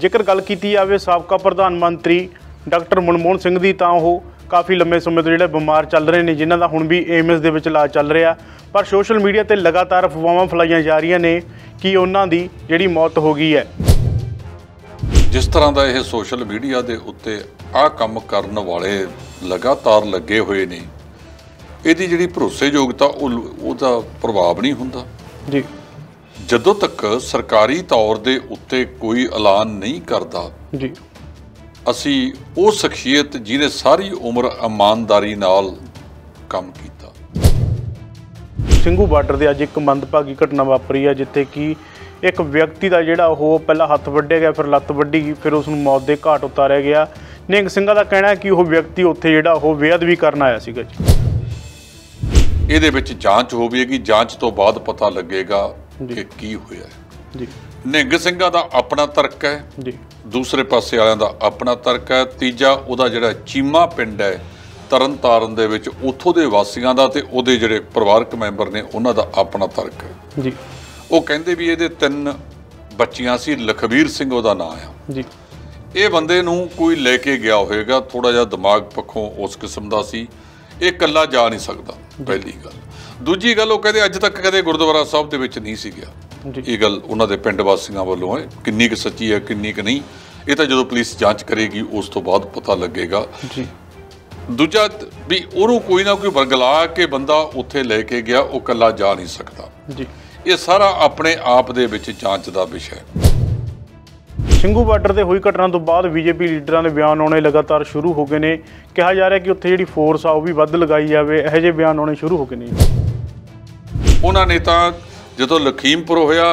ਜੇਕਰ ਗੱਲ ਕੀਤੀ ਜਾਵੇ ਸਾਬਕਾ ਪ੍ਰਧਾਨ ਮੰਤਰੀ ਡਾਕਟਰ ਮਨਮੋਹਨ ਸਿੰਘ ਦੀ ਤਾਂ ਉਹ ਕਾਫੀ ਲੰਮੇ ਸਮੇਂ ਤੋਂ ਜਿਹੜੇ ਬਿਮਾਰ ਚੱਲ ਰਹੇ ਨੇ ਜਿਨ੍ਹਾਂ ਦਾ ਹੁਣ ਵੀ ਐਮਐਸ ਦੇ ਵਿੱਚ ਇਲਾਜ ਚੱਲ ਰਿਹਾ ਪਰ ਸੋਸ਼ਲ ਮੀਡੀਆ ਤੇ ਲਗਾਤਾਰ ਫਵਾਵਾਂ ਫਲਾਈਆਂ ਜਾ ਰਹੀਆਂ ਨੇ ਕਿ ਉਹਨਾਂ ਦੀ ਜਿਹੜੀ ਮੌਤ ਹੋ ਗਈ ਹੈ ਜਿਸ ਤਰ੍ਹਾਂ ਦਾ ਇਹ ਸੋਸ਼ਲ ਮੀਡੀਆ ਦੇ ਉੱਤੇ ਆ ਕੰਮ ਕਰਨ ਵਾਲੇ ਲਗਾਤਾਰ ਲੱਗੇ ਹੋਏ ਨੇ ਇਹਦੀ ਜਿਹੜੀ ਭਰੋਸੇਯੋਗਤਾ ਉਹਦਾ ਪ੍ਰਭਾਵ ਨਹੀਂ ਹੁੰਦਾ ਜੀ ਜਦੋਂ ਤੱਕ ਸਰਕਾਰੀ ਤੌਰ ਦੇ ਉੱਤੇ ਕੋਈ ਐਲਾਨ ਨਹੀਂ ਕਰਦਾ ਜੀ ਅਸੀਂ ਉਹ ਸ਼ਖਸੀਅਤ ਜਿਹਨੇ ਸਾਰੀ ਉਮਰ ਇਮਾਨਦਾਰੀ ਨਾਲ ਕੰਮ ਕੀਤਾ ਸਿੰਘੂ ਬਾਰਡਰ ਦੇ ਅੱਜ ਇੱਕ ਮੰਦਭਾਗੀ ਘਟਨਾ ਵਾਪਰੀ ਹੈ ਜਿੱਥੇ ਕਿ ਇੱਕ ਵਿਅਕਤੀ ਦਾ ਜਿਹੜਾ ਉਹ ਪਹਿਲਾਂ ਹੱਥ ਵੱਢਿਆ ਗਿਆ ਫਿਰ ਲੱਤ ਵੱਢੀ ਗਈ ਫਿਰ ਉਸ ਨੂੰ ਮੌਤ ਦੇ ਘਾਟ ਉਤਾਰਿਆ ਗਿਆ ਨਿੰਗ ਸਿੰਘਾ ਦਾ ਕਹਿਣਾ ਹੈ ਕਿ ਉਹ ਵਿਅਕਤੀ ਉੱਥੇ ਜਿਹੜਾ ਉਹ ਵੀ ਕਰਨ ਆਇਆ ਸੀਗਾ ਜੀ ਇਹਦੇ ਵਿੱਚ ਜਾਂਚ ਹੋਵੇਗੀ ਜਾਂਚ ਤੋਂ ਬਾਅਦ ਪਤਾ ਲੱਗੇਗਾ ਕਿ ਕੀ ਹੋਇਆ ਜੀ ਨਿੰਗ ਸਿੰਘਾਂ ਦਾ ਆਪਣਾ ਤਰਕ ਹੈ ਜੀ ਦੂਸਰੇ ਪਾਸੇ ਵਾਲਿਆਂ ਦਾ ਆਪਣਾ ਤਰਕ ਹੈ ਤੀਜਾ ਉਹਦਾ ਜਿਹੜਾ ਚੀਮਾ ਪਿੰਡ ਹੈ ਤਰਨਤਾਰਨ ਦੇ ਵਿੱਚ ਉਥੋਂ ਦੇ ਵਾਸੀਆਂ ਦਾ ਤੇ ਉਹਦੇ ਜਿਹੜੇ ਪਰਿਵਾਰਕ ਮੈਂਬਰ ਨੇ ਉਹਨਾਂ ਦਾ ਆਪਣਾ ਤਰਕ ਹੈ ਜੀ ਉਹ ਕਹਿੰਦੇ ਵੀ ਇਹਦੇ ਤਿੰਨ ਬੱਚੀਆਂ ਸੀ ਲਖਵੀਰ ਸਿੰਘ ਉਹਦਾ ਨਾਮ ਆ ਜੀ ਇਹ ਬੰਦੇ ਨੂੰ ਕੋਈ ਲੈ ਕੇ ਗਿਆ ਹੋਵੇਗਾ ਥੋੜਾ ਜਿਹਾ ਦਿਮਾਗ ਪੱਖੋਂ ਉਸ ਕਿਸਮ ਦਾ ਸੀ ਇਹ ਇਕੱਲਾ ਜਾ ਨਹੀਂ ਸਕਦਾ ਪਹਿਲੀ ਗੱਲ ਦੂਜੀ ਗੱਲ ਉਹ ਕਹਿੰਦੇ ਅੱਜ ਤੱਕ ਕਦੇ ਗੁਰਦੁਆਰਾ ਸਾਹਿਬ ਦੇ ਵਿੱਚ ਨਹੀਂ ਸੀ ਗਿਆ ਇਹ ਗੱਲ ਉਹਨਾਂ ਦੇ ਪਿੰਡ ਵਾਸੀਆਂ ਵੱਲੋਂ ਹੈ ਕਿੰਨੀ ਕੁ ਸੱਚੀ ਹੈ ਕਿੰਨੀ ਕੁ ਨਹੀਂ ਇਹ ਤਾਂ ਜਦੋਂ ਪੁਲਿਸ ਜਾਂਚ ਕਰੇਗੀ ਉਸ ਤੋਂ ਬਾਅਦ ਪਤਾ ਲੱਗੇਗਾ ਜੀ ਦੂਜਾ ਵੀ ਉਹਨੂੰ ਕੋਈ ਨਾ ਕੋਈ ਵਰਗਲਾ ਕੇ ਬੰਦਾ ਉੱਥੇ ਲੈ ਕੇ ਗਿਆ ਉਹ ਕੱਲਾ ਜਾ ਨਹੀਂ ਸਕਦਾ ਜੀ ਇਹ ਸਾਰਾ ਆਪਣੇ ਆਪ ਦੇ ਵਿੱਚ ਜਾਂਚ ਦਾ ਵਿਸ਼ਾ ਹੈ ਸਿੰਘੂ ਬਾਰਡਰ ਤੇ ਹੋਈ ਘਟਨਾ ਤੋਂ ਬਾਅਦ ਬੀਜੇਪੀ ਲੀਡਰਾਂ ਦੇ ਬਿਆਨ ਆਉਣੇ ਲਗਾਤਾਰ ਸ਼ੁਰੂ ਹੋ ਗਏ ਨੇ ਕਿਹਾ ਜਾ ਰਿਹਾ ਕਿ ਉੱਥੇ ਜਿਹੜੀ ਫੋਰਸ ਆ ਉਹ ਵੀ ਵੱਧ ਲਗਾਈ ਜਾਵੇ ਇਹੋ ਜਿਹੇ ਬਿਆਨ ਆਉਣੇ ਸ਼ੁਰੂ ਹੋ ਗਏ ਨੇ ਉਹਨਾਂ ਨੇ ਤਾਂ ਜਦੋਂ ਲਖੀਮਪੁਰ ਹੋਇਆ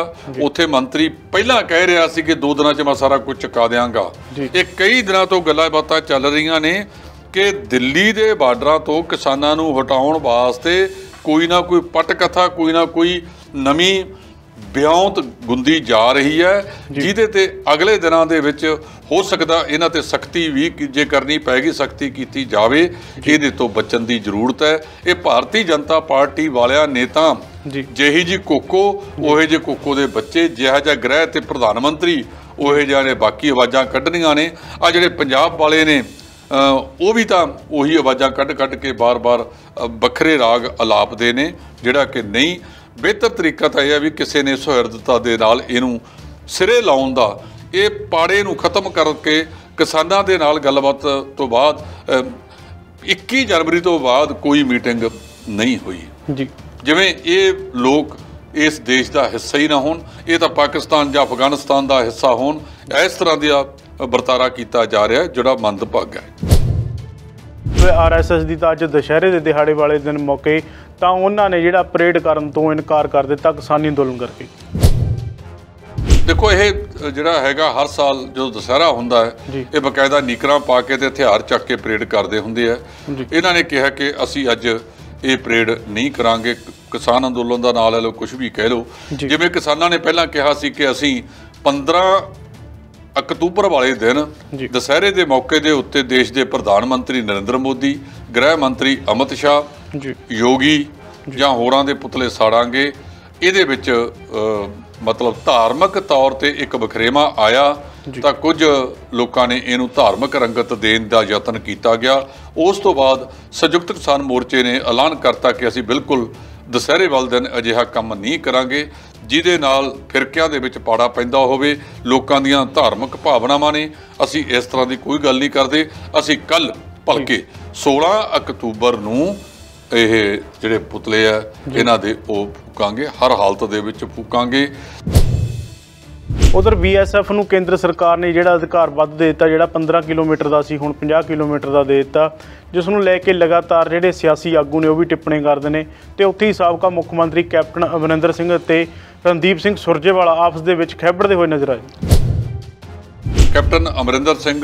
ਉੱਥੇ ਮੰਤਰੀ ਪਹਿਲਾਂ ਕਹਿ ਰਿਹਾ ਸੀ ਕਿ ਦੋ ਦਿਨਾਂ 'ਚ ਮੈਂ ਸਾਰਾ ਕੁਝ ਚੁਕਾ ਦੇਵਾਂਗਾ ਇਹ ਕਈ ਦਿਨਾਂ ਤੋਂ ਗੱਲਾਂ ਬਾਤਾਂ ਚੱਲ ਰਹੀਆਂ ਨੇ ਕਿ ਦਿੱਲੀ ਦੇ ਬਾਰਡਰਾਂ ਤੋਂ ਕਿਸਾਨਾਂ ਨੂੰ ਹਟਾਉਣ ਵਾਸਤੇ ਕੋਈ ਨਾ ਕੋਈ ਪਟ ਕਥਾ ਕੋਈ ਨਾ ਕੋਈ ਨਵੀਂ ਬਿਉਂਤ ਗੁੰਦੀ ਜਾ ਰਹੀ ਹੈ ਜਿਹਦੇ ਤੇ ਅਗਲੇ ਦਿਨਾਂ ਦੇ ਵਿੱਚ ਹੋ ਸਕਦਾ ਇਹਨਾਂ ਤੇ ਸਖਤੀ ਵੀ ਜੇ ਕਰਨੀ ਪੈਗੀ ਸਖਤੀ ਕੀਤੀ ਜਾਵੇ ਇਹਦੇ ਤੋਂ ਬਚਣ ਦੀ ਜ਼ਰੂਰਤ ਹੈ ਇਹ ਭਾਰਤੀ ਜਨਤਾ ਪਾਰਟੀ ਵਾਲਿਆਂ ਨੇਤਾ ਜੀ ਜਿਹੀ ਜੀ ਕੋਕੋ ਉਹੇ ਜੇ ਕੋਕੋ ਦੇ ਬੱਚੇ ਜਿਹਾ ਜਿਹਾ ਗ੍ਰਹਿ ਤੇ ਪ੍ਰਧਾਨ ਮੰਤਰੀ ਉਹੇ ਜਿਹਾ ਨੇ ਬਾਕੀ ਆਵਾਜ਼ਾਂ ਕੱਢਣੀਆਂ ਨੇ ਆ ਜਿਹੜੇ ਪੰਜਾਬ ਵਾਲੇ ਨੇ ਉਹ ਵੀ ਤਾਂ ਉਹੀ ਆਵਾਜ਼ਾਂ ਕੱਢ-ਕੱਢ ਕੇ ਬਾਰ-ਬਾਰ ਵੱਖਰੇ ਰਾਗ ਅਲਾਪਦੇ ਨੇ ਜਿਹੜਾ ਕਿ ਨਹੀਂ ਬਿਹਤਰ ਤਰੀਕਾ ਤਾਂ ਇਹ ਹੈ ਵੀ ਕਿਸੇ ਨੇ ਸਹਿਰਦਤਾ ਦੇ ਨਾਲ ਇਹਨੂੰ ਸਿਰੇ ਲਾਉਣ ਦਾ ਇਹ ਪਾੜੇ ਨੂੰ ਖਤਮ ਕਰਕੇ ਕਿਸਾਨਾਂ ਦੇ ਨਾਲ ਗੱਲਬਾਤ ਤੋਂ ਬਾਅਦ 21 ਜਨਵਰੀ ਤੋਂ ਬਾਅਦ ਕੋਈ ਮੀਟਿੰਗ ਨਹੀਂ ਹੋਈ ਜੀ ਜਿਵੇਂ ਇਹ ਲੋਕ ਇਸ ਦੇਸ਼ ਦਾ ਹਿੱਸਾ ਹੀ ਨਾ ਹੋਣ ਇਹ ਤਾਂ ਪਾਕਿਸਤਾਨ ਜਾਂ ਅਫਗਾਨਿਸਤਾਨ ਦਾ ਹਿੱਸਾ ਹੋਣ ਇਸ ਤਰ੍ਹਾਂ ਦੀ ਵਰਤਾਰਾ ਕੀਤਾ ਜਾ ਰਿਹਾ ਜਿਹੜਾ ਮੰਦਭਾਗ ਹੈ ਤੇ ਆਰਐਸਐਸ ਦੀ ਤਾਂ ਅੱਜ ਦੁਸ਼ਹਿਰੇ ਦੇ ਦਿਹਾੜੇ ਵਾਲੇ ਦਿਨ ਮੌਕੇ ਤਾਂ ਉਹਨਾਂ ਨੇ ਜਿਹੜਾ ਪਰੇਡ ਕਰਨ ਤੋਂ ਇਨਕਾਰ ਕਰ ਦਿੱਤਾ ਕਿਸਾਨੀ ਅੰਦੋਲਨ ਕਰਕੇ ਦੇਖੋ ਇਹ ਜਿਹੜਾ ਹੈਗਾ ਹਰ ਸਾਲ ਜਦੋਂ ਦੁਸਹਿਰਾ ਹੁੰਦਾ ਹੈ ਇਹ ਬਕਾਇਦਾ ਨੀਕਰਾਂ ਪਾ ਕੇ ਤੇ ਹਥਿਆਰ ਚੱਕ ਕੇ ਪਰੇਡ ਕਰਦੇ ਹੁੰਦੇ ਆ ਇਹਨਾਂ ਨੇ ਕਿਹਾ ਕਿ ਅਸੀਂ ਅੱਜ ਇਹ ਪ੍ਰੇਡ ਨਹੀਂ ਕਰਾਂਗੇ ਕਿਸਾਨ ਅੰਦੋਲਨ ਦਾ ਨਾਲ ਲੈ ਲਓ ਕੁਝ ਵੀ ਕਹਿ ਲਓ ਜਿਵੇਂ ਕਿਸਾਨਾਂ ਨੇ ਪਹਿਲਾਂ ਕਿਹਾ ਸੀ ਕਿ ਅਸੀਂ 15 ਅਕਤੂਬਰ ਵਾਲੇ ਦਿਨ ਦਸਹਿਰੇ ਦੇ ਮੌਕੇ ਦੇ ਉੱਤੇ ਦੇਸ਼ ਦੇ ਪ੍ਰਧਾਨ ਮੰਤਰੀ ਨਰਿੰਦਰ ਮੋਦੀ ਗ੍ਰਹਿ ਮੰਤਰੀ ਅਮਿਤ ਸ਼ਾਹ ਯੋਗੀ ਜਾਂ ਹੋਰਾਂ ਦੇ ਪੁਤਲੇ ਸਾੜਾਂਗੇ ਇਹਦੇ ਵਿੱਚ ਮਤਲਬ ਧਾਰਮਿਕ ਤੌਰ ਤੇ ਇੱਕ ਬਖਰੇਵਾ ਆਇਆ ਤਾਂ ਕੁਝ ਲੋਕਾਂ ਨੇ ਇਹਨੂੰ ਧਾਰਮਿਕ ਰੰਗਤ ਦੇਣ ਦਾ ਯਤਨ ਕੀਤਾ ਗਿਆ ਉਸ ਤੋਂ ਬਾਅਦ ਸੰਯੁਕਤ ਕਿਸਾਨ ਮੋਰਚੇ ਨੇ ਐਲਾਨ ਕਰਤਾ ਕਿ ਅਸੀਂ ਬਿਲਕੁਲ ਦਸਹਿਰੇ ਵਾਲ ਦਿਨ ਅਜਿਹਾ ਕੰਮ ਨਹੀਂ ਕਰਾਂਗੇ ਜਿਹਦੇ ਨਾਲ ਫਿਰਕਿਆਂ ਦੇ ਵਿੱਚ ਪਾੜਾ ਪੈਂਦਾ ਹੋਵੇ ਲੋਕਾਂ ਦੀਆਂ ਧਾਰਮਿਕ ਭਾਵਨਾਵਾਂ ਨੇ ਅਸੀਂ ਇਸ ਤਰ੍ਹਾਂ ਦੀ ਕੋਈ ਗੱਲ ਨਹੀਂ ਕਰਦੇ ਅਸੀਂ ਕੱਲ ਭਲਕੇ 16 ਅਕਤੂਬਰ ਨੂੰ ਇਹ ਜਿਹੜੇ ਪੁਤਲੇ ਆ ਇਹਨਾਂ ਦੇ ਉਹ ਫੂਕਾਂਗੇ ਹਰ ਹਾਲਤ ਦੇ ਵਿੱਚ ਫੂਕਾਂਗੇ ਉਧਰ ਬੀਐਸਐਫ ਨੂੰ ਕੇਂਦਰ ਸਰਕਾਰ ਨੇ ਜਿਹੜਾ ਅਧਿਕਾਰ ਵੱਧ ਦੇ ਦਿੱਤਾ ਜਿਹੜਾ 15 ਕਿਲੋਮੀਟਰ ਦਾ ਸੀ ਹੁਣ 50 ਕਿਲੋਮੀਟਰ ਦਾ ਦੇ ਦਿੱਤਾ ਜਿਸ ਨੂੰ ਲੈ ਕੇ ਲਗਾਤਾਰ ਜਿਹੜੇ ਸਿਆਸੀ ਆਗੂ ਨੇ ਉਹ ਵੀ ਟਿੱਪਣੀ ਕਰਦੇ ਨੇ ਤੇ ਉੱਥੇ ਹੀ ਸਾਬਕਾ ਮੁੱਖ ਮੰਤਰੀ ਕੈਪਟਨ ਅਮਰਿੰਦਰ ਸਿੰਘ ਤੇ ਰਣਦੀਪ ਸਿੰਘ ਸੁਰਜੇਵਾਲਾ ਆਪਸ ਦੇ ਵਿੱਚ ਖੇਬੜਦੇ ਹੋਏ ਨਜ਼ਰ ਆਏ ਕੈਪਟਨ ਅਮਰਿੰਦਰ ਸਿੰਘ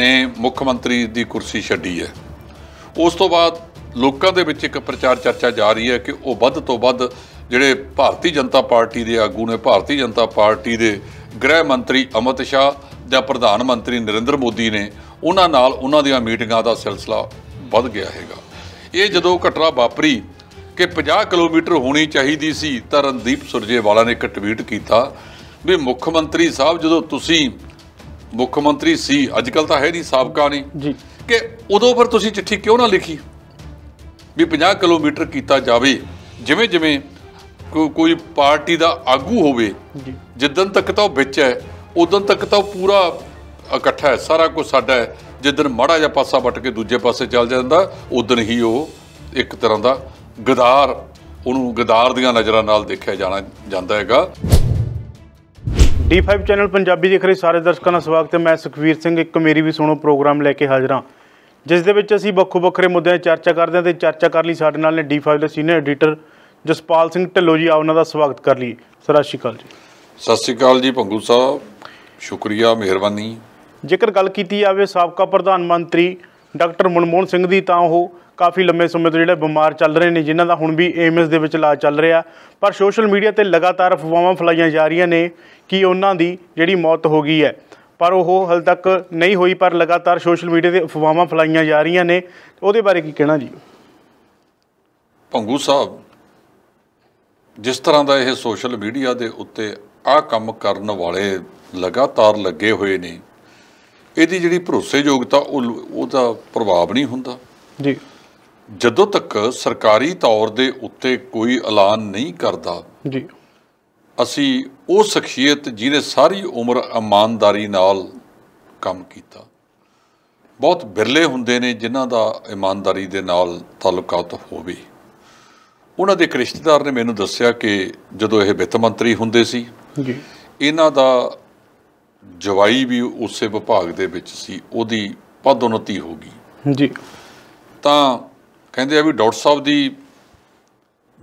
ਨੇ ਮੁੱਖ ਮੰਤਰੀ ਦੀ ਕੁਰਸੀ ਛੱਡੀ ਹੈ ਉਸ ਤੋਂ ਬਾਅਦ ਲੋਕਾਂ ਦੇ ਵਿੱਚ ਇੱਕ ਪ੍ਰਚਾਰ ਚਰਚਾ ਜਾ ਰਹੀ ਹੈ ਕਿ ਉਹ ਵੱਧ ਤੋਂ ਵੱਧ ਜਿਹੜੇ ਭਾਰਤੀ ਜਨਤਾ ਪਾਰਟੀ ਦੇ ਆਗੂ ਨੇ ਭਾਰਤੀ ਜਨਤਾ ਪਾਰਟੀ ਦੇ ਗ੍ਰਹਿ ਮੰਤਰੀ ਅਮਿਤ ਸ਼ਾਹ ਜਾਂ ਪ੍ਰਧਾਨ ਮੰਤਰੀ ਨਰਿੰਦਰ ਮੋਦੀ ਨੇ ਉਹਨਾਂ ਨਾਲ ਉਹਨਾਂ ਦੀਆਂ ਮੀਟਿੰਗਾਂ ਦਾ ਸਿਲਸਿਲਾ ਵੱਧ ਗਿਆ ਹੈਗਾ ਇਹ ਜਦੋਂ ਘਟਨਾ ਵਾਪਰੀ ਕਿ 50 ਕਿਲੋਮੀਟਰ ਹੋਣੀ ਚਾਹੀਦੀ ਸੀ ਤਾਂ ਰਣਦੀਪ ਸੁਰਜੇਵਾਲਾ ਨੇ ਇੱਕ ਟਵੀਟ ਕੀਤਾ ਵੀ ਮੁੱਖ ਮੰਤਰੀ ਸਾਹਿਬ ਜਦੋਂ ਤੁਸੀਂ ਮੁੱਖ ਮੰਤਰੀ ਸੀ ਅੱਜਕੱਲ ਤਾਂ ਹੈ ਨਹੀਂ ਸਾਬਕਾ ਨਹੀਂ ਜੀ ਕਿ ਉਦੋਂ ਫਿਰ ਤੁਸੀਂ ਚਿੱਠੀ ਕਿਉਂ ਨਾ ਲਿਖੀ ਵੀ 50 ਕਿਲੋਮੀਟਰ ਕੀਤਾ ਜਾਵੇ ਜਿਵੇਂ ਜਿਵੇਂ ਕੋਈ ਪਾਰਟੀ ਦਾ ਆਗੂ ਹੋਵੇ ਜਿੱਦਨ ਤੱਕ ਤਾਂ ਉਹ ਵਿੱਚ ਹੈ ਉਦੋਂ ਤੱਕ ਤਾਂ ਪੂਰਾ ਇਕੱਠਾ ਹੈ ਸਾਰਾ ਕੁਝ ਸਾਡਾ ਹੈ ਜਿੱਦਨ ਮੜਾ ਜਾਂ ਪਾਸਾ ਵੱਟ ਕੇ ਦੂਜੇ ਪਾਸੇ ਚੱਲ ਜਾਂਦਾ ਉਦੋਂ ਹੀ ਉਹ ਇੱਕ ਤਰ੍ਹਾਂ ਦਾ ਗਦਾਰ ਉਹਨੂੰ ਗਦਾਰ ਦੀਆਂ ਨਜ਼ਰਾਂ ਨਾਲ ਦੇਖਿਆ ਜਾਣਾ ਜਾਂਦਾ ਹੈਗਾ D5 ਚੈਨਲ ਪੰਜਾਬੀ ਦੇਖ ਰਹੇ ਸਾਰੇ ਦਰਸ਼ਕਾਂ ਦਾ ਸਵਾਗਤ ਹੈ ਮੈਂ ਸੁਖਵੀਰ ਸਿੰਘ ਇੱਕ ਮੇਰੀ ਵੀ ਸੁਣੋ ਪ੍ਰੋਗਰਾਮ ਲੈ ਕੇ ਹਾਜ਼ਰ ਹਾਂ ਜਿਸ ਦੇ ਵਿੱਚ ਅਸੀਂ ਵੱਖੋ ਵੱਖਰੇ ਮੁੱਦਿਆਂ 'ਤੇ ਚਰਚਾ ਕਰਦੇ ਹਾਂ ਤੇ ਚਰਚਾ ਕਰਨ ਲਈ ਸਾਡੇ ਨਾਲ ਨੇ D5 ਦੇ ਸੀਨੀਅਰ ਐਡੀਟਰ ਜਸਪਾਲ ਸਿੰਘ ਢਿੱਲੋ ਜੀ ਆਉਣਾ ਉਹਨਾਂ ਦਾ ਸਵਾਗਤ ਕਰ ਲਈ ਸਤਿ ਸ਼੍ਰੀ ਅਕਾਲ ਜੀ ਸਤਿ ਸ਼੍ਰੀ ਅਕਾਲ ਜੀ ਭੰਗੂ ਸਾਹਿਬ ਸ਼ੁਕਰੀਆ ਮਿਹਰਬਾਨੀ ਜੇਕਰ ਗੱਲ ਕੀਤੀ ਜਾਵੇ ਸਾਬਕਾ ਪ੍ਰਧਾਨ ਮੰਤਰੀ ਡਾਕਟਰ ਮਨਮੋਹਨ ਸਿੰਘ ਦੀ ਤਾਂ ਉਹ ਕਾਫੀ ਲੰਮੇ ਸਮੇਂ ਤੋਂ ਜਿਹੜੇ ਬਿਮਾਰ ਚੱਲ ਰਹੇ ਨੇ ਜਿਨ੍ਹਾਂ ਦਾ ਹੁਣ ਵੀ ਏਮਐਸ ਦੇ ਵਿੱਚ ਇਲਾਜ ਚੱਲ ਰਿਹਾ ਪਰ ਸੋਸ਼ਲ ਮੀਡੀਆ ਤੇ ਲਗਾਤਾਰ ਅਫਵਾਹਾਂ ਫਲਾਈਆਂ ਜਾ ਰਹੀਆਂ ਨੇ ਕਿ ਉਹਨਾਂ ਦੀ ਜਿਹੜੀ ਮੌਤ ਹੋ ਗਈ ਹੈ ਪਰ ਉਹ ਹਲ ਤੱਕ ਨਹੀਂ ਹੋਈ ਪਰ ਲਗਾਤਾਰ ਸੋਸ਼ਲ ਮੀਡੀਆ ਤੇ ਅਫਵਾਹਾਂ ਫਲਾਈਆਂ ਜਾ ਰਹੀਆਂ ਨੇ ਉਹਦੇ ਬਾਰੇ ਕੀ ਕਹਿਣਾ ਜੀ ਭੰਗੂ ਸਾਹਿਬ ਜਿਸ ਤਰ੍ਹਾਂ ਦਾ ਇਹ ਸੋਸ਼ਲ ਮੀਡੀਆ ਦੇ ਉੱਤੇ ਆ ਕੰਮ ਕਰਨ ਵਾਲੇ ਲਗਾਤਾਰ ਲੱਗੇ ਹੋਏ ਨੇ ਇਹਦੀ ਜਿਹੜੀ ਭਰੋਸੇਯੋਗਤਾ ਉਹ ਉਹਦਾ ਪ੍ਰਭਾਵ ਨਹੀਂ ਹੁੰਦਾ ਜੀ ਜਦੋਂ ਤੱਕ ਸਰਕਾਰੀ ਤੌਰ ਦੇ ਉੱਤੇ ਕੋਈ ਐਲਾਨ ਨਹੀਂ ਕਰਦਾ ਜੀ ਅਸੀਂ ਉਹ ਸ਼ਖਸੀਅਤ ਜਿਹਨੇ ਸਾਰੀ ਉਮਰ ਇਮਾਨਦਾਰੀ ਨਾਲ ਕੰਮ ਕੀਤਾ ਬਹੁਤ ਬਿਰਲੇ ਹੁੰਦੇ ਨੇ ਜਿਨ੍ਹਾਂ ਦਾ ਇਮਾਨਦਾਰੀ ਦੇ ਨਾਲ ਤਾਲੁਕਾਤ ਹੋਵੇ ਉਹਨਾਂ ਦੇ ਰਿਸ਼ਤੇਦਾਰ ਨੇ ਮੈਨੂੰ ਦੱਸਿਆ ਕਿ ਜਦੋਂ ਇਹ ਵਿੱਤ ਮੰਤਰੀ ਹੁੰਦੇ ਸੀ ਜੀ ਇਹਨਾਂ ਦਾ ਜਵਾਈ ਵੀ ਉਸੇ ਵਿਭਾਗ ਦੇ ਵਿੱਚ ਸੀ ਉਹਦੀ ਪਦਉਨਤੀ ਹੋ ਗਈ ਜੀ ਤਾਂ ਕਹਿੰਦੇ ਆ ਵੀ ਡਾਕਟਰ ਸਾਹਿਬ ਦੀ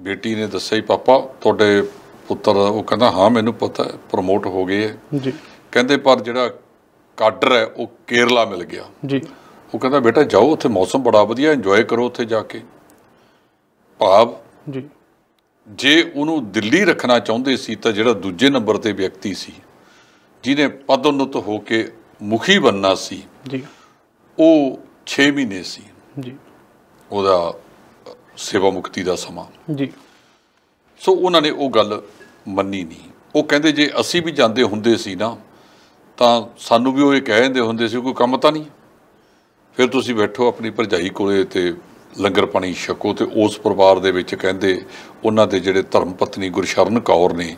ਬੇਟੀ ਨੇ ਦੱਸਿਆ ਹੀ ਪਾਪਾ ਤੁਹਾਡੇ ਪੁੱਤਰ ਉਹ ਕਹਿੰਦਾ ਹਾਂ ਮੈਨੂੰ ਪਤਾ ਹੈ ਪ੍ਰਮੋਟ ਹੋ ਗਏ ਜੀ ਕਹਿੰਦੇ ਪਰ ਜਿਹੜਾ ਕਾਡਰ ਹੈ ਉਹ ਕੇਰਲਾ ਮਿਲ ਗਿਆ ਜੀ ਉਹ ਕਹਿੰਦਾ ਬੇਟਾ ਜਾਓ ਉੱਥੇ ਮੌਸਮ ਬੜਾ ਵਧੀਆ ਇੰਜੋਏ ਕਰੋ ਉੱਥੇ ਜਾ ਕੇ ਭਾਵ ਜੀ ਜੇ ਉਹਨੂੰ ਦਿੱਲੀ ਰੱਖਣਾ ਚਾਹੁੰਦੇ ਸੀ ਤਾਂ ਜਿਹੜਾ ਦੂਜੇ ਨੰਬਰ ਤੇ ਵਿਅਕਤੀ ਸੀ ਜਿਹਨੇ ਪਦਉਨਤ ਹੋ ਕੇ ਮੁਖੀ ਬੰਨਾ ਸੀ ਜੀ ਉਹ 6 ਮਹੀਨੇ ਸੀ ਜੀ ਉਹਦਾ ਸੇਵਾ ਮੁਕਤੀ ਦਾ ਸਮਾਂ ਜੀ ਸੋ ਉਹਨਾਂ ਨੇ ਉਹ ਗੱਲ ਮੰਨੀ ਨਹੀਂ ਉਹ ਕਹਿੰਦੇ ਜੇ ਅਸੀਂ ਵੀ ਜਾਂਦੇ ਹੁੰਦੇ ਸੀ ਨਾ ਤਾਂ ਸਾਨੂੰ ਵੀ ਉਹ ਇਹ ਕਹਿ ਜਾਂਦੇ ਹੁੰਦੇ ਸੀ ਕੋਈ ਕੰਮ ਤਾਂ ਨਹੀਂ ਫਿਰ ਤੁਸੀਂ ਬੈਠੋ ਆਪਣੀ ਭਰਜਾਈ ਕੋਲੇ ਤੇ ਲੰਗਰ ਪਾਣੀ ਛਕੋ ਤੇ ਉਸ ਪਰਿਵਾਰ ਦੇ ਵਿੱਚ ਕਹਿੰਦੇ ਉਹਨਾਂ ਦੇ ਜਿਹੜੇ ਧਰਮ ਪਤਨੀ ਗੁਰਸ਼ਰਨ ਕੌਰ ਨੇ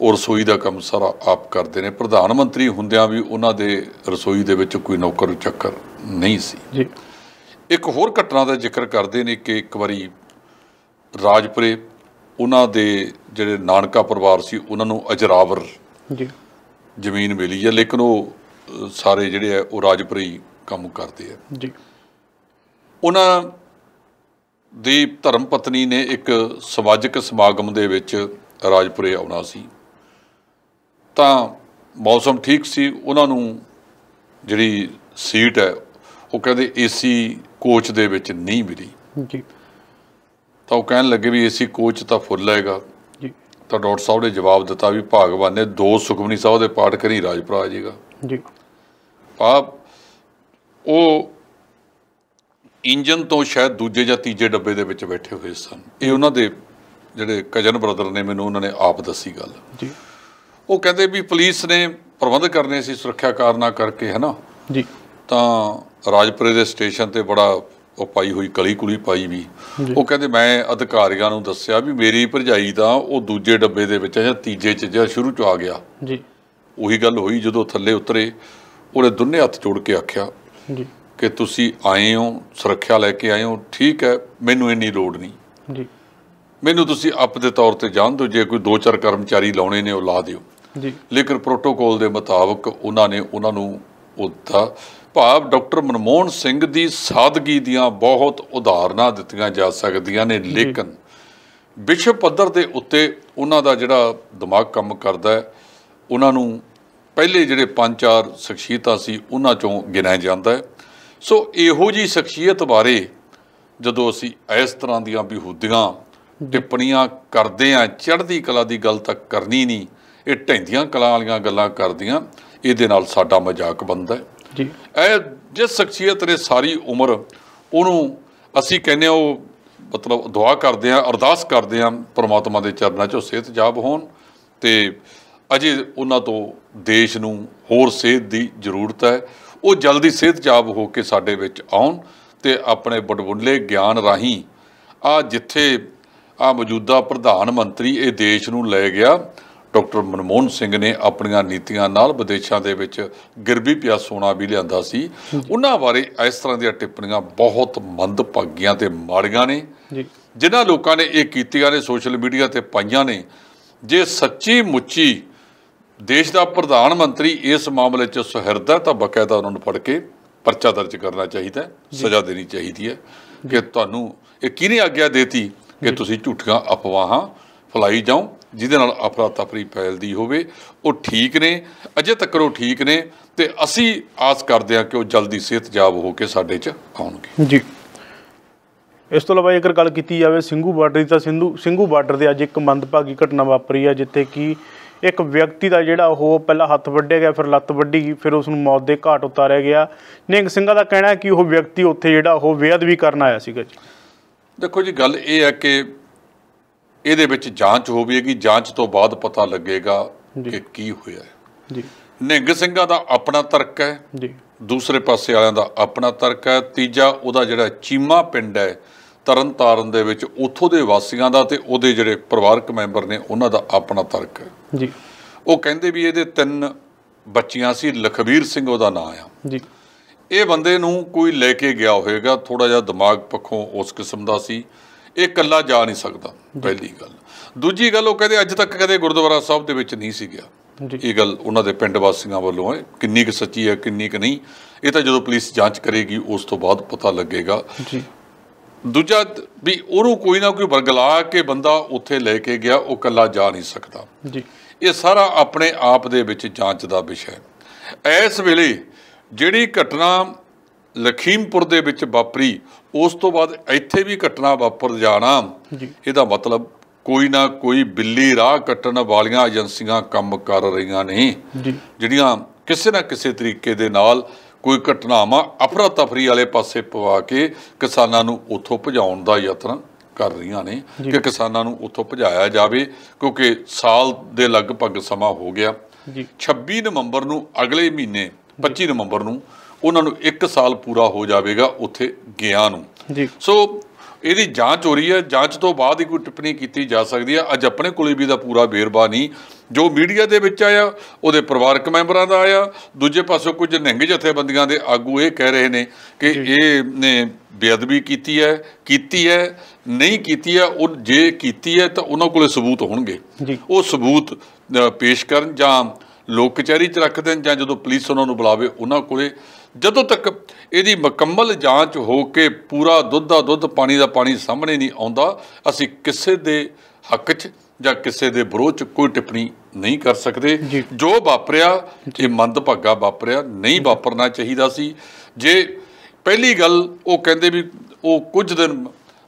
ਉਹ ਰਸੋਈ ਦਾ ਕੰਮ ਸਾਰਾ ਆਪ ਕਰਦੇ ਨੇ ਪ੍ਰਧਾਨ ਮੰਤਰੀ ਹੁੰਦਿਆਂ ਵੀ ਉਹਨਾਂ ਦੇ ਰਸੋਈ ਦੇ ਵਿੱਚ ਕੋਈ ਨੌਕਰ ਚੱਕਰ ਨਹੀਂ ਸੀ ਜੀ ਇੱਕ ਹੋਰ ਘਟਨਾ ਦਾ ਜ਼ਿਕਰ ਕਰਦੇ ਨੇ ਕਿ ਇੱਕ ਵਾਰੀ ਰਾਜਪੁਰੇ ਉਹਨਾਂ ਦੇ ਜਿਹੜੇ ਨਾਨਕਾ ਪਰਿਵਾਰ ਸੀ ਉਹਨਾਂ ਨੂੰ ਅਜਰਾਵਰ ਜੀ ਜ਼ਮੀਨ ਮਿਲੀ ਹੈ ਲੇਕਿਨ ਉਹ ਸਾਰੇ ਜਿਹੜੇ ਆ ਉਹ ਰਾਜਪਰੀ ਕੰਮ ਕਰਦੇ ਆ ਜੀ ਉਹਨਾਂ ਦੀ ਧਰਮ ਪਤਨੀ ਨੇ ਇੱਕ ਸਮਾਜਿਕ ਸਮਾਗਮ ਦੇ ਵਿੱਚ ਰਾਜਪੁਰੇ ਆਉਣਾ ਸੀ ਤਾਂ ਮੌਸਮ ਠੀਕ ਸੀ ਉਹਨਾਂ ਨੂੰ ਜਿਹੜੀ ਸੀਟ ਹੈ ਉਹ ਕਹਿੰਦੇ ਏਸੀ ਕੋਚ ਦੇ ਵਿੱਚ ਨਹੀਂ ਮਿਲੀ ਜੀ ਤਾਂ ਉਹ ਕਹਿਣ ਲੱਗੇ ਵੀ ਏਸੀ ਕੋਚ ਤਾਂ ਫੁੱਲ ਹੈਗਾ ਜੀ ਤਾਂ ਡਾਕਟਰ ਸਾਹਿਬ ਨੇ ਜਵਾਬ ਦਿੱਤਾ ਵੀ ਭਾਗਵਾਨ ਨੇ ਦੋ ਸੁਖਮਨੀ ਸਾਹਿਬ ਦੇ ਪਾਠ ਕਰੀ ਰਾਜਪੁਰਾ ਜੀਗਾ ਜੀ ਆਪ ਉਹ ਇੰਜਨ ਤੋਂ ਸ਼ਾਇਦ ਦੂਜੇ ਜਾਂ ਤੀਜੇ ਡੱਬੇ ਦੇ ਵਿੱਚ ਬੈਠੇ ਹੋਏ ਸਨ ਇਹ ਉਹਨਾਂ ਦੇ ਜਿਹੜੇ ਕਜਨ ਬ੍ਰਦਰ ਨੇ ਮੈਨੂੰ ਉਹਨਾਂ ਨੇ ਆਪ ਦੱਸੀ ਗੱਲ ਜੀ ਉਹ ਕਹਿੰਦੇ ਵੀ ਪੁਲਿਸ ਨੇ ਪ੍ਰਬੰਧ ਕਰਨੇ ਸੀ ਸੁਰੱਖਿਆ ਕਾਰਨਾ ਕਰਕੇ ਹਨਾ ਜੀ ਤਾਂ ਰਾਜਪੁਰੇ ਦੇ ਸਟੇਸ਼ਨ ਤੇ ਬੜਾ ਉਹ ਪਾਈ ਹੋਈ ਕਲੀ ਕੁਲੀ ਪਾਈ ਵੀ ਉਹ ਕਹਿੰਦੇ ਮੈਂ ਅਧਿਕਾਰੀਆਂ ਨੂੰ ਦੱਸਿਆ ਵੀ ਮੇਰੀ ਭਰਜਾਈ ਤਾਂ ਉਹ ਦੂਜੇ ਡੱਬੇ ਦੇ ਵਿੱਚ ਜਾਂ ਤੀਜੇ ਚ ਜਾਂ ਸ਼ੁਰੂ ਚ ਆ ਗਿਆ ਜੀ ਉਹੀ ਗੱਲ ਹੋਈ ਜਦੋਂ ਥੱਲੇ ਉਤਰੇ ਉਹਨੇ ਦੁੰਨੇ ਹੱਥ ਜੋੜ ਕੇ ਆਖਿਆ ਜੀ ਕਿ ਤੁਸੀਂ ਆਏ ਹੋ ਸੁਰੱਖਿਆ ਲੈ ਕੇ ਆਏ ਹੋ ਠੀਕ ਹੈ ਮੈਨੂੰ ਇੰਨੀ ਲੋੜ ਨਹੀਂ ਜੀ ਮੈਨੂੰ ਤੁਸੀਂ ਅਪ ਦੇ ਤੌਰ ਤੇ ਜਾਣ ਦਿਓ ਜੇ ਕੋਈ ਦੋ ਚਾਰ ਕਰਮਚਾਰੀ ਲਾਉਣੇ ਨੇ ਉਹ ਲਾ ਦਿਓ ਜੀ ਲੇਕਿਨ ਪ੍ਰੋਟੋਕੋਲ ਦੇ ਮੁਤਾਬਕ ਉਹਨਾਂ ਨੇ ਉਹਨਾਂ ਨੂੰ ਉਹਦਾ ਭਾਵ ਡਾਕਟਰ ਮਨਮੋਹਨ ਸਿੰਘ ਦੀ ਸਾਦਗੀ ਦੀਆਂ ਬਹੁਤ ਉਦਾਹਰਨਾਂ ਦਿੱਤੀਆਂ ਜਾ ਸਕਦੀਆਂ ਨੇ ਲੇਕਿਨ ਵਿਸ਼ਵ ਪੱਧਰ ਦੇ ਉੱਤੇ ਉਹਨਾਂ ਦਾ ਜਿਹੜਾ ਦਿਮਾਗ ਕੰਮ ਕਰਦਾ ਹੈ ਉਹਨਾਂ ਨੂੰ ਪਹਿਲੇ ਜਿਹੜੇ ਪੰਜ ਚਾਰ ਸ਼ਖਸੀਅਤਾਂ ਸੀ ਉਹਨਾਂ ਚੋਂ ਗਿਣਿਆ ਜਾਂਦਾ ਸੋ ਇਹੋ ਜੀ ਸ਼ਖਸੀਅਤ ਬਾਰੇ ਜਦੋਂ ਅਸੀਂ ਇਸ ਤਰ੍ਹਾਂ ਦੀਆਂ ਬਿਹੂਦੀਆਂ ਟਿੱਪਣੀਆਂ ਕਰਦੇ ਆ ਚੜ੍ਹਦੀ ਕਲਾ ਦੀ ਗੱਲ ਤੱਕ ਕਰਨੀ ਨਹੀਂ ਇਹ ਢੈਂਦੀਆਂ ਕਲਾ ਵਾਲੀਆਂ ਗੱਲਾਂ ਕਰਦੀਆਂ ਇਹਦੇ ਨਾਲ ਸਾਡਾ ਮਜ਼ਾਕ ਬੰਦਾ ਹੈ ਜੀ ਇਹ ਜਿਸ ਸ਼ਖਸੀਅਤ ਨੇ ਸਾਰੀ ਉਮਰ ਉਹਨੂੰ ਅਸੀਂ ਕਹਿੰਦੇ ਆ ਉਹ ਮਤਲਬ ਦੁਆ ਕਰਦੇ ਆ ਅਰਦਾਸ ਕਰਦੇ ਆ ਪ੍ਰਮਾਤਮਾ ਦੇ ਚਰਨਾਂ 'ਚ ਸਿਹਤਯਾਬ ਹੋਣ ਤੇ ਅਜੇ ਉਹਨਾਂ ਤੋਂ ਦੇਸ਼ ਨੂੰ ਹੋਰ ਸਿਹਤ ਦੀ ਜ਼ਰੂਰਤ ਹੈ ਉਹ ਜਲਦੀ ਸਿਹਤਯਾਬ ਹੋ ਕੇ ਸਾਡੇ ਵਿੱਚ ਆਉਣ ਤੇ ਆਪਣੇ ਬਟਬੁੱਲੇ ਗਿਆਨ ਰਾਹੀਂ ਆ ਜਿੱਥੇ ਆ ਮੌਜੂਦਾ ਪ੍ਰਧਾਨ ਮੰਤਰੀ ਇਹ ਦੇਸ਼ ਨੂੰ ਲੈ ਗਿਆ ਡਾਕਟਰ ਮਨਮੋਹਨ ਸਿੰਘ ਨੇ ਆਪਣੀਆਂ ਨੀਤੀਆਂ ਨਾਲ ਵਿਦੇਸ਼ਾਂ ਦੇ ਵਿੱਚ ਗਿਰਵੀ ਪਿਆ ਸੋਨਾ ਵੀ ਲਿਆਂਦਾ ਸੀ ਉਹਨਾਂ ਬਾਰੇ ਇਸ ਤਰ੍ਹਾਂ ਦੀਆਂ ਟਿੱਪਣੀਆਂ ਬਹੁਤ ਮੰਦ ਭਾਗੀਆਂ ਤੇ ਮਾੜੀਆਂ ਨੇ ਜਿਨ੍ਹਾਂ ਲੋਕਾਂ ਨੇ ਇਹ ਕੀਤੀਆਂ ਨੇ ਸੋਸ਼ਲ ਮੀਡੀਆ ਤੇ ਪਾਈਆਂ ਨੇ ਜੇ ਸੱਚੀ ਮੁੱਚੀ ਦੇਸ਼ ਦਾ ਪ੍ਰਧਾਨ ਮੰਤਰੀ ਇਸ ਮਾਮਲੇ 'ਚ ਸਹਿਰਦਾ ਤਾਂ ਬਕਾਇਦਾ ਉਹਨਾਂ ਨੂੰ ਫੜ ਕੇ ਪਰਚਾ ਦਰਜ ਕਰਨਾ ਚਾਹੀਦਾ ਸਜ਼ਾ ਦੇਣੀ ਚਾਹੀਦੀ ਹੈ ਕਿ ਤੁਹਾਨੂੰ ਇਹ ਕਿਹਨੇ ਆਗਿਆ ਦੇਤੀ ਕਿ ਤੁਸੀਂ ਝੂਠੀਆਂ ਅਫਵਾਹਾਂ ਫਲਾਈ ਜਾਓ ਜਿਹਦੇ ਨਾਲ ਅਫਰਾ ਤਫਰੀ ਫੈਲਦੀ ਹੋਵੇ ਉਹ ਠੀਕ ਨੇ ਅਜੇ ਤੱਕ ਉਹ ਠੀਕ ਨੇ ਤੇ ਅਸੀਂ ਆਸ ਕਰਦੇ ਹਾਂ ਕਿ ਉਹ ਜਲਦੀ ਸਿਹਤਯਾਬ ਹੋ ਕੇ ਸਾਡੇ 'ਚ ਆਉਣਗੇ ਜੀ ਇਸ ਤੋਂ ਇਲਾਵਾ ਜੇਕਰ ਗੱਲ ਕੀਤੀ ਜਾਵੇ ਸਿੰਘੂ ਬਾਰਡਰ ਦੀ ਤਾਂ ਸਿੰਧੂ ਸਿੰਘੂ ਬਾਰਡਰ ਦੇ ਅੱਜ ਇੱਕ ਮੰਦਭਾਗੀ ਘਟਨਾ ਵਾਪਰੀ ਆ ਜਿੱਥੇ ਕਿ ਇੱਕ ਵਿਅਕਤੀ ਦਾ ਜਿਹੜਾ ਉਹ ਪਹਿਲਾਂ ਹੱਥ ਵੱਢਿਆ ਗਿਆ ਫਿਰ ਲੱਤ ਵੱਢੀ ਗਈ ਫਿਰ ਉਸ ਨੂੰ ਮੌਤ ਦੇ ਘਾਟ ਉਤਾਰਿਆ ਗਿਆ ਨਿੰਗ ਸਿੰਘਾ ਦਾ ਕਹਿਣਾ ਹੈ ਕਿ ਉਹ ਵਿਅਕਤੀ ਉੱਥੇ ਜਿਹੜਾ ਉਹ ਵੀ ਕਰਨ ਆਇਆ ਸੀਗਾ ਜੀ ਦੇਖੋ ਜੀ ਗੱਲ ਇਹ ਹੈ ਕਿ ਇਹਦੇ ਵਿੱਚ ਜਾਂਚ ਹੋਵੇਗੀ ਜਾਂਚ ਤੋਂ ਬਾਅਦ ਪਤਾ ਲੱਗੇਗਾ ਕਿ ਕੀ ਹੋਇਆ ਜੀ ਨਿੰਗ ਸਿੰਘਾਂ ਦਾ ਆਪਣਾ ਤਰਕ ਹੈ ਜੀ ਦੂਸਰੇ ਪਾਸੇ ਵਾਲਿਆਂ ਦਾ ਆਪਣਾ ਤਰਕ ਹੈ ਤੀਜਾ ਉਹਦਾ ਜਿਹੜਾ ਚੀਮਾ ਪਿੰਡ ਹੈ ਤਰਨਤਾਰਨ ਦੇ ਵਿੱਚ ਉੱਥੋਂ ਦੇ ਵਾਸੀਆਂ ਦਾ ਤੇ ਉਹਦੇ ਜਿਹੜੇ ਪਰਿਵਾਰਕ ਮੈਂਬਰ ਨੇ ਉਹਨਾਂ ਦਾ ਆਪਣਾ ਤਰਕ ਹੈ ਜੀ ਉਹ ਕਹਿੰਦੇ ਵੀ ਇਹਦੇ ਤਿੰਨ ਬੱਚੀਆਂ ਸੀ ਲਖਵੀਰ ਸਿੰਘ ਉਹਦਾ ਨਾਂ ਆ ਜੀ ਇਹ ਬੰਦੇ ਨੂੰ ਕੋਈ ਲੈ ਕੇ ਗਿਆ ਹੋਵੇਗਾ ਥੋੜਾ ਜਿਹਾ ਦਿਮਾਗ ਪੱਖੋਂ ਉਸ ਕਿਸਮ ਦਾ ਸੀ ਇਹ ਇਕੱਲਾ ਜਾ ਨਹੀਂ ਸਕਦਾ ਪਹਿਲੀ ਗੱਲ ਦੂਜੀ ਗੱਲ ਉਹ ਕਹਿੰਦੇ ਅੱਜ ਤੱਕ ਕਦੇ ਗੁਰਦੁਆਰਾ ਸਾਹਿਬ ਦੇ ਵਿੱਚ ਨਹੀਂ ਸੀ ਗਿਆ ਇਹ ਗੱਲ ਉਹਨਾਂ ਦੇ ਪਿੰਡ ਵਾਸੀਆਂ ਵੱਲੋਂ ਹੈ ਕਿੰਨੀ ਕੁ ਸੱਚੀ ਹੈ ਕਿੰਨੀ ਕੁ ਨਹੀਂ ਇਹ ਤਾਂ ਜਦੋਂ ਪੁਲਿਸ ਜਾਂਚ ਕਰੇਗੀ ਉਸ ਤੋਂ ਬਾਅਦ ਪਤਾ ਲੱਗੇਗਾ ਜੀ ਦੂਜਾ ਵੀ ਉਹਨੂੰ ਕੋਈ ਨਾ ਕੋਈ ਵਰਗਲਾ ਕੇ ਬੰਦਾ ਉੱਥੇ ਲੈ ਕੇ ਗਿਆ ਉਹ ਇਕੱਲਾ ਜਾ ਨਹੀਂ ਸਕਦਾ ਜੀ ਇਹ ਸਾਰਾ ਆਪਣੇ ਆਪ ਦੇ ਵਿੱਚ ਜਾਂਚ ਦਾ ਵਿਸ਼ਾ ਹੈ ਇਸ ਵੇਲੇ ਜਿਹੜੀ ਘਟਨਾ ਲਖੀਮਪੁਰ ਦੇ ਵਿੱਚ ਵਾਪਰੀ ਉਸ ਤੋਂ ਬਾਅਦ ਇੱਥੇ ਵੀ ਘਟਨਾ ਵਾਪਰ ਜਾਣਾ ਇਹਦਾ ਮਤਲਬ ਕੋਈ ਨਾ ਕੋਈ ਬਿੱਲੀ ਰਾਹ ਕੱਟਣ ਵਾਲੀਆਂ ਏਜੰਸੀਆਂ ਕੰਮ ਕਰ ਰਹੀਆਂ ਨੇ ਜਿਹੜੀਆਂ ਕਿਸੇ ਨਾ ਕਿਸੇ ਤਰੀਕੇ ਦੇ ਨਾਲ ਕੋਈ ਘਟਨਾਵਾਂ ਅਫਰਾ ਤਫਰੀ ਵਾਲੇ ਪਾਸੇ ਪਵਾ ਕੇ ਕਿਸਾਨਾਂ ਨੂੰ ਉੱਥੋਂ ਭਜਾਉਣ ਦਾ ਯਤਨ ਕਰ ਰਹੀਆਂ ਨੇ ਕਿ ਕਿਸਾਨਾਂ ਨੂੰ ਉੱਥੋਂ ਭਜਾਇਆ ਜਾਵੇ ਕਿਉਂਕਿ ਸਾਲ ਦੇ ਲਗਭਗ ਸਮਾਂ ਹੋ ਗਿਆ 26 ਨਵੰਬਰ ਨੂੰ ਅਗਲੇ ਮਹੀਨੇ 25 ਨਵੰਬਰ ਨੂੰ ਉਹਨਾਂ ਨੂੰ 1 ਸਾਲ ਪੂਰਾ ਹੋ ਜਾਵੇਗਾ ਉੱਥੇ ਗਿਆ ਨੂੰ ਜੀ ਸੋ ਇਹਦੀ ਜਾਂਚ ਹੋ ਰਹੀ ਹੈ ਜਾਂਚ ਤੋਂ ਬਾਅਦ ਹੀ ਕੋਈ ਟਿੱਪਣੀ ਕੀਤੀ ਜਾ ਸਕਦੀ ਹੈ ਅੱਜ ਆਪਣੇ ਕੋਲੇ ਵੀ ਦਾ ਪੂਰਾ ਬੇਰਬਾ ਨਹੀਂ ਜੋ ਮੀਡੀਆ ਦੇ ਵਿੱਚ ਆਇਆ ਉਹਦੇ ਪਰਿਵਾਰਕ ਮੈਂਬਰਾਂ ਦਾ ਆਇਆ ਦੂਜੇ ਪਾਸੋਂ ਕੁਝ ਨਿਹੰਗ ਜਥੇਬੰਦੀਆਂ ਦੇ ਆਗੂ ਇਹ ਕਹਿ ਰਹੇ ਨੇ ਕਿ ਇਹ ਨੇ ਬੇਅਦਬੀ ਕੀਤੀ ਹੈ ਕੀਤੀ ਹੈ ਨਹੀਂ ਕੀਤੀ ਹੈ ਉਹ ਜੇ ਕੀਤੀ ਹੈ ਤਾਂ ਉਹਨਾਂ ਕੋਲੇ ਸਬੂਤ ਹੋਣਗੇ ਉਹ ਸਬੂਤ ਪੇਸ਼ ਕਰਨ ਜਾਂ ਲੋਕ ਕਚਹਿਰੀ 'ਚ ਰੱਖ ਦੇਣ ਜਾਂ ਜਦੋਂ ਪੁਲਿਸ ਉਹਨਾਂ ਨੂੰ ਬੁਲਾਵੇ ਉਹਨਾਂ ਕੋਲੇ ਜਦੋਂ ਤੱਕ ਇਹਦੀ ਮੁਕੰਮਲ ਜਾਂਚ ਹੋ ਕੇ ਪੂਰਾ ਦੁੱਧ ਦਾ ਦੁੱਧ ਪਾਣੀ ਦਾ ਪਾਣੀ ਸਾਹਮਣੇ ਨਹੀਂ ਆਉਂਦਾ ਅਸੀਂ ਕਿਸੇ ਦੇ ਹੱਕ 'ਚ ਜਾਂ ਕਿਸੇ ਦੇ ਵਿਰੋਧ 'ਚ ਕੋਈ ਟਿੱਪਣੀ ਨਹੀਂ ਕਰ ਸਕਦੇ ਜੋ ਵਾਪਰਿਆ ਇਹ ਮੰਦ ਭੱਗਾ ਵਾਪਰਿਆ ਨਹੀਂ ਵਾਪਰਨਾ ਚਾਹੀਦਾ ਸੀ ਜੇ ਪਹਿਲੀ ਗੱਲ ਉਹ ਕਹਿੰਦੇ ਵੀ ਉਹ ਕੁਝ ਦਿਨ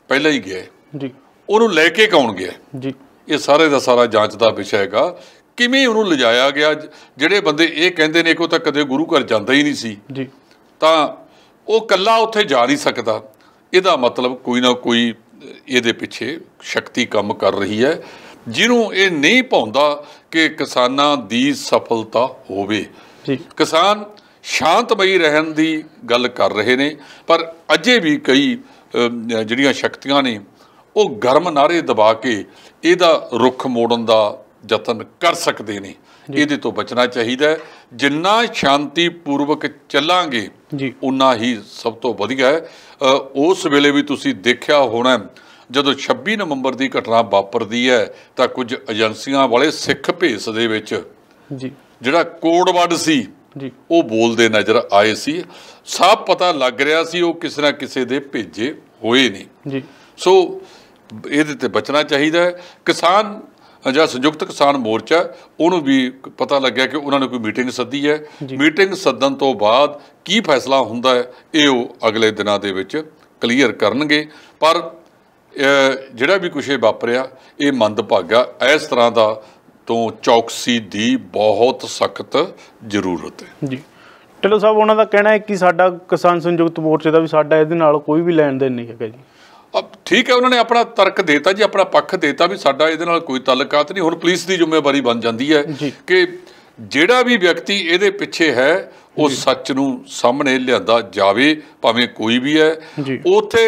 ਪਹਿਲਾਂ ਹੀ ਗਿਆ ਜੀ ਉਹਨੂੰ ਲੈ ਕੇ ਕੌਣ ਗਿਆ ਜੀ ਇਹ ਸਾਰੇ ਦਾ ਸਾਰਾ ਜਾਂਚ ਦਾ ਵਿਸ਼ਾ ਹੈਗਾ ਕਿਵੇਂ ਉਹਨੂੰ ਲਜਾਇਆ ਗਿਆ ਜਿਹੜੇ ਬੰਦੇ ਇਹ ਕਹਿੰਦੇ ਨੇ ਕਿ ਉਹ ਤਾਂ ਕਦੇ ਗੁਰੂ ਘਰ ਜਾਂਦਾ ਹੀ ਨਹੀਂ ਸੀ ਜੀ ਤਾਂ ਉਹ ਕੱਲਾ ਉੱਥੇ ਜਾ ਨਹੀਂ ਸਕਦਾ ਇਹਦਾ ਮਤਲਬ ਕੋਈ ਨਾ ਕੋਈ ਇਹਦੇ ਪਿੱਛੇ ਸ਼ਕਤੀ ਕੰਮ ਕਰ ਰਹੀ ਹੈ ਜਿਹਨੂੰ ਇਹ ਨਹੀਂ ਪਾਉਂਦਾ ਕਿ ਕਿਸਾਨਾਂ ਦੀ ਸਫਲਤਾ ਹੋਵੇ ਕਿਸਾਨ ਸ਼ਾਂਤਮਈ ਰਹਿਣ ਦੀ ਗੱਲ ਕਰ ਰਹੇ ਨੇ ਪਰ ਅਜੇ ਵੀ ਕਈ ਜਿਹੜੀਆਂ ਸ਼ਕਤੀਆਂ ਨੇ ਉਹ ਗਰਮ ਨਾਰੇ ਦਬਾ ਕੇ ਇਹਦਾ ਰੁੱਖ ਮੋੜਨ ਦਾ ਯਤਨ ਕਰ ਸਕਦੇ ਨੇ ਇਹਦੇ ਤੋਂ ਬਚਣਾ ਚਾਹੀਦਾ ਹੈ ਜਿੰਨਾ ਸ਼ਾਂਤੀਪੂਰਵਕ ਚੱਲਾਂਗੇ ਉਨਾ ਹੀ ਸਭ ਤੋਂ ਵਧੀਆ ਹੈ ਉਸ ਵੇਲੇ ਵੀ ਤੁਸੀਂ ਦੇਖਿਆ ਹੋਣਾ ਜਦੋਂ 26 ਨਵੰਬਰ ਦੀ ਘਟਨਾ ਵਾਪਰਦੀ ਹੈ ਤਾਂ ਕੁਝ ਏਜੰਸੀਆਂ ਵਾਲੇ ਸਿੱਖ ਭੇਸ ਦੇ ਵਿੱਚ ਜੀ ਜਿਹੜਾ ਕੋਡ ਵਰਡ ਸੀ ਜੀ ਉਹ ਬੋਲਦੇ ਨਜ਼ਰ ਆਏ ਸੀ ਸਭ ਪਤਾ ਲੱਗ ਰਿਹਾ ਸੀ ਉਹ ਕਿਸੇ ਨਾ ਕਿਸੇ ਦੇ ਭੇਜੇ ਹੋਏ ਨੇ ਜੀ ਸੋ ਇਹਦੇ ਤੇ ਬਚਣਾ ਚਾਹੀਦਾ ਹੈ ਕਿਸਾਨ ਜਿਹੜਾ ਸੰਯੁਕਤ ਕਿਸਾਨ ਮੋਰਚਾ ਉਹਨੂੰ ਵੀ ਪਤਾ ਲੱਗਿਆ ਕਿ ਉਹਨਾਂ ਨੇ ਕੋਈ ਮੀਟਿੰਗ ਸੱਦੀ ਹੈ ਮੀਟਿੰਗ ਸੱਦਣ ਤੋਂ ਬਾਅਦ ਕੀ ਫੈਸਲਾ ਹੁੰਦਾ ਹੈ ਇਹ ਉਹ ਅਗਲੇ ਦਿਨਾਂ ਦੇ ਵਿੱਚ ਕਲੀਅਰ ਕਰਨਗੇ ਪਰ ਜਿਹੜਾ ਵੀ ਕੁਛ ਇਹ ਵਾਪਰਿਆ ਇਹ ਮੰਦ ਭਾਗਾ ਇਸ ਤਰ੍ਹਾਂ ਦਾ ਤੋਂ ਚੌਕਸੀ ਦੀ ਬਹੁਤ ਸਖਤ ਜ਼ਰੂਰਤ ਹੈ ਜੀ ਟਿਲੋ ਸਾਹਿਬ ਉਹਨਾਂ ਦਾ ਕਹਿਣਾ ਹੈ ਕਿ ਸਾਡਾ ਕਿਸਾਨ ਸੰਯੁਕਤ ਮੋਰਚੇ ਦਾ ਵੀ ਸਾਡਾ ਇਹਦੇ ਨਾਲ ਕੋਈ ਵੀ ਲੈਣ ਦੇਣ ਨਹੀਂ ਹੈਗਾ ਜੀ ਠੀਕ ਹੈ ਉਹਨਾਂ ਨੇ ਆਪਣਾ ਤਰਕ ਦੇਤਾ ਜੀ ਆਪਣਾ ਪੱਖ ਦੇਤਾ ਵੀ ਸਾਡਾ ਇਹਦੇ ਨਾਲ ਕੋਈ ਤਾਲੁਕਾਤ ਨਹੀਂ ਹੁਣ ਪੁਲਿਸ ਦੀ ਜ਼ਿੰਮੇਵਾਰੀ ਬਣ ਜਾਂਦੀ ਹੈ ਕਿ ਜਿਹੜਾ ਵੀ ਵਿਅਕਤੀ ਇਹਦੇ ਪਿੱਛੇ ਹੈ ਉਹ ਸੱਚ ਨੂੰ ਸਾਹਮਣੇ ਲਿਆਂਦਾ ਜਾਵੇ ਭਾਵੇਂ ਕੋਈ ਵੀ ਹੈ ਉਥੇ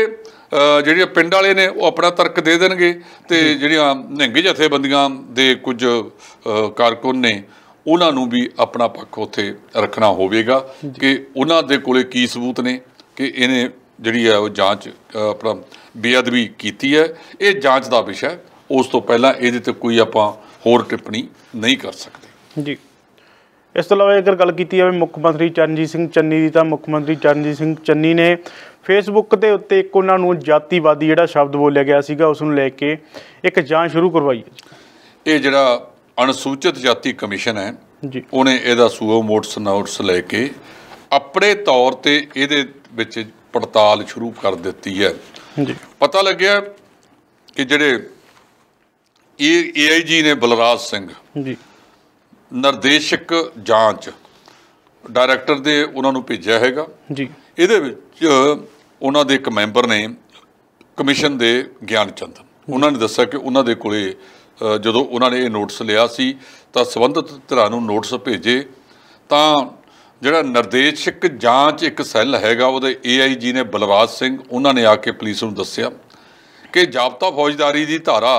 ਜਿਹੜੇ ਪਿੰਡ ਵਾਲੇ ਨੇ ਉਹ ਆਪਣਾ ਤਰਕ ਦੇ ਦੇਣਗੇ ਤੇ ਜਿਹੜੀਆਂ ਨਿਹੰਗ ਜਥੇਬੰਦੀਆਂ ਦੇ ਕੁਝ ਕਾਰਕੁਨ ਨੇ ਉਹਨਾਂ ਨੂੰ ਵੀ ਆਪਣਾ ਪੱਖ ਉਥੇ ਰੱਖਣਾ ਹੋਵੇਗਾ ਕਿ ਉਹਨਾਂ ਦੇ ਕੋਲੇ ਕੀ ਸਬੂਤ ਨੇ ਕਿ ਇਹਨੇ ਜਿਹੜੀ ਹੈ ਉਹ ਜਾਂਚ ਆਪਣਾ ਬੇਅਦਬੀ ਕੀਤੀ ਹੈ ਇਹ ਜਾਂਚ ਦਾ ਵਿਸ਼ਾ ਹੈ ਉਸ ਤੋਂ ਪਹਿਲਾਂ ਇਹਦੇ ਤੇ ਕੋਈ ਆਪਾਂ ਹੋਰ ਟਿੱਪਣੀ ਨਹੀਂ ਕਰ ਸਕਦੇ ਜੀ ਇਸ ਤੋਂ ਇਲਾਵਾ ਅਗਰ ਗੱਲ ਕੀਤੀ ਜਾਵੇ ਮੁੱਖ ਮੰਤਰੀ ਚਰਨਜੀਤ ਸਿੰਘ ਚੰਨੀ ਦੀ ਤਾਂ ਮੁੱਖ ਮੰਤਰੀ ਚਰਨਜੀਤ ਸਿੰਘ ਚੰਨੀ ਨੇ ਫੇਸਬੁੱਕ ਦੇ ਉੱਤੇ ਇੱਕ ਉਹਨਾਂ ਨੂੰ ਜਾਤੀਵਾਦੀ ਜਿਹੜਾ ਸ਼ਬਦ ਬੋਲਿਆ ਗਿਆ ਸੀਗਾ ਉਸ ਨੂੰ ਲੈ ਕੇ ਇੱਕ ਜਾਂਚ ਸ਼ੁਰੂ ਕਰਵਾਈ ਇਹ ਜਿਹੜਾ ਅਨਸੂਚਿਤ ਜਾਤੀ ਕਮਿਸ਼ਨ ਹੈ ਜੀ ਉਹਨੇ ਇਹਦਾ ਸੂਓ ਮੋਟਸ ਨੋਟਸ ਲੈ ਕੇ ਆਪਣੇ ਤੌਰ ਤੇ ਇਹਦੇ ਵਿੱਚ ਪੜਤਾਲ ਸ਼ੁਰੂ ਕਰ ਦਿੱਤੀ ਹੈ ਜੀ ਪਤਾ ਲੱਗਿਆ ਕਿ ਜਿਹੜੇ ਇਹ ਏਆਈਜੀ ਨੇ ਬਲਰਾਜ ਸਿੰਘ ਜੀ ਨਿਰਦੇਸ਼ਕ ਜਾਂਚ ਡਾਇਰੈਕਟਰ ਦੇ ਉਹਨਾਂ ਨੂੰ ਭੇਜਿਆ ਹੈਗਾ ਜੀ ਇਹਦੇ ਵਿੱਚ ਉਹਨਾਂ ਦੇ ਇੱਕ ਮੈਂਬਰ ਨੇ ਕਮਿਸ਼ਨ ਦੇ ਗਿਆਨ ਚੰਦ ਉਹਨਾਂ ਨੇ ਦੱਸਿਆ ਕਿ ਉਹਨਾਂ ਦੇ ਕੋਲੇ ਜਦੋਂ ਉਹਨਾਂ ਨੇ ਇਹ ਨੋਟਿਸ ਲਿਆ ਸੀ ਤਾਂ ਸਬੰਧਤ ਧਿਰਾਂ ਨੂੰ ਨੋਟਿਸ ਭੇਜੇ ਤਾਂ ਜਿਹੜਾ ਨਿਰਦੇਸ਼ਕ ਜਾਂਚ ਇੱਕ ਸੈੱਲ ਹੈਗਾ ਉਹਦੇ ਏਆਈਜੀ ਨੇ ਬਲਵਾਜ ਸਿੰਘ ਉਹਨਾਂ ਨੇ ਆ ਕੇ ਪੁਲਿਸ ਨੂੰ ਦੱਸਿਆ ਕਿ ਜਾਬਤਾ ਫੌਜਦਾਰੀ ਦੀ ਧਾਰਾ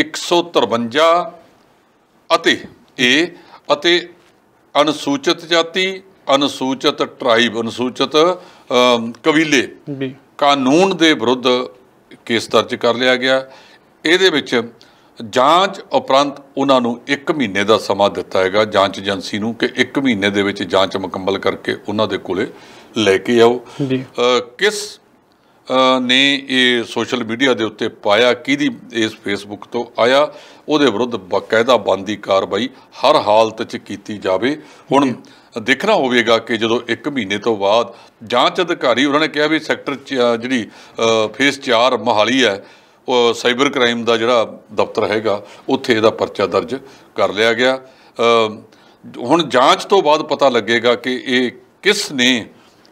153 ਅਤੇ ਏ ਅਤੇ ਅਨੁਸੂਚਿਤ ਜਾਤੀ ਅਨੁਸੂਚਿਤ ਟ੍ਰਾਈਬ ਅਨੁਸੂਚਿਤ ਕਬੀਲੇ ਕਾਨੂੰਨ ਦੇ ਵਿਰੁੱਧ ਕੇਸ ਦਰਜ ਕਰ ਲਿਆ ਗਿਆ ਇਹਦੇ ਵਿੱਚ ਜਾਂਚ ਉਪਰੰਤ ਉਹਨਾਂ ਨੂੰ 1 ਮਹੀਨੇ ਦਾ ਸਮਾਂ ਦਿੱਤਾ ਹੈਗਾ ਜਾਂਚ ਏਜੰਸੀ ਨੂੰ ਕਿ 1 ਮਹੀਨੇ ਦੇ ਵਿੱਚ ਜਾਂਚ ਮੁਕੰਮਲ ਕਰਕੇ ਉਹਨਾਂ ਦੇ ਕੋਲੇ ਲੈ ਕੇ ਆਓ ਕਿਸ ਨੇ ਇਹ ਸੋਸ਼ਲ ਮੀਡੀਆ ਦੇ ਉੱਤੇ ਪਾਇਆ ਕਿਹਦੀ ਇਸ ਫੇਸਬੁੱਕ ਤੋਂ ਆਇਆ ਉਹਦੇ ਵਿਰੁੱਧ ਬਕਾਇਦਾ ਬੰਦੀ ਕਾਰਵਾਈ ਹਰ ਹਾਲਤ 'ਚ ਕੀਤੀ ਜਾਵੇ ਹੁਣ ਦੇਖਣਾ ਹੋਵੇਗਾ ਕਿ ਜਦੋਂ 1 ਮਹੀਨੇ ਤੋਂ ਬਾਅਦ ਜਾਂਚ ਅਧਿਕਾਰੀ ਉਹਨਾਂ ਨੇ ਕਿਹਾ ਵੀ ਸੈਕਟਰ ਜਿਹੜੀ ਫੇਸ 4 ਮਹਾਲੀ ਹੈ ਉਹ ਸਾਈਬਰ ਕ੍ਰਾਈਮ ਦਾ ਜਿਹੜਾ ਦਫ਼ਤਰ ਹੈਗਾ ਉੱਥੇ ਇਹਦਾ ਪਰਚਾ ਦਰਜ ਕਰ ਲਿਆ ਗਿਆ ਹੁਣ ਜਾਂਚ ਤੋਂ ਬਾਅਦ ਪਤਾ ਲੱਗੇਗਾ ਕਿ ਇਹ ਕਿਸ ਨੇ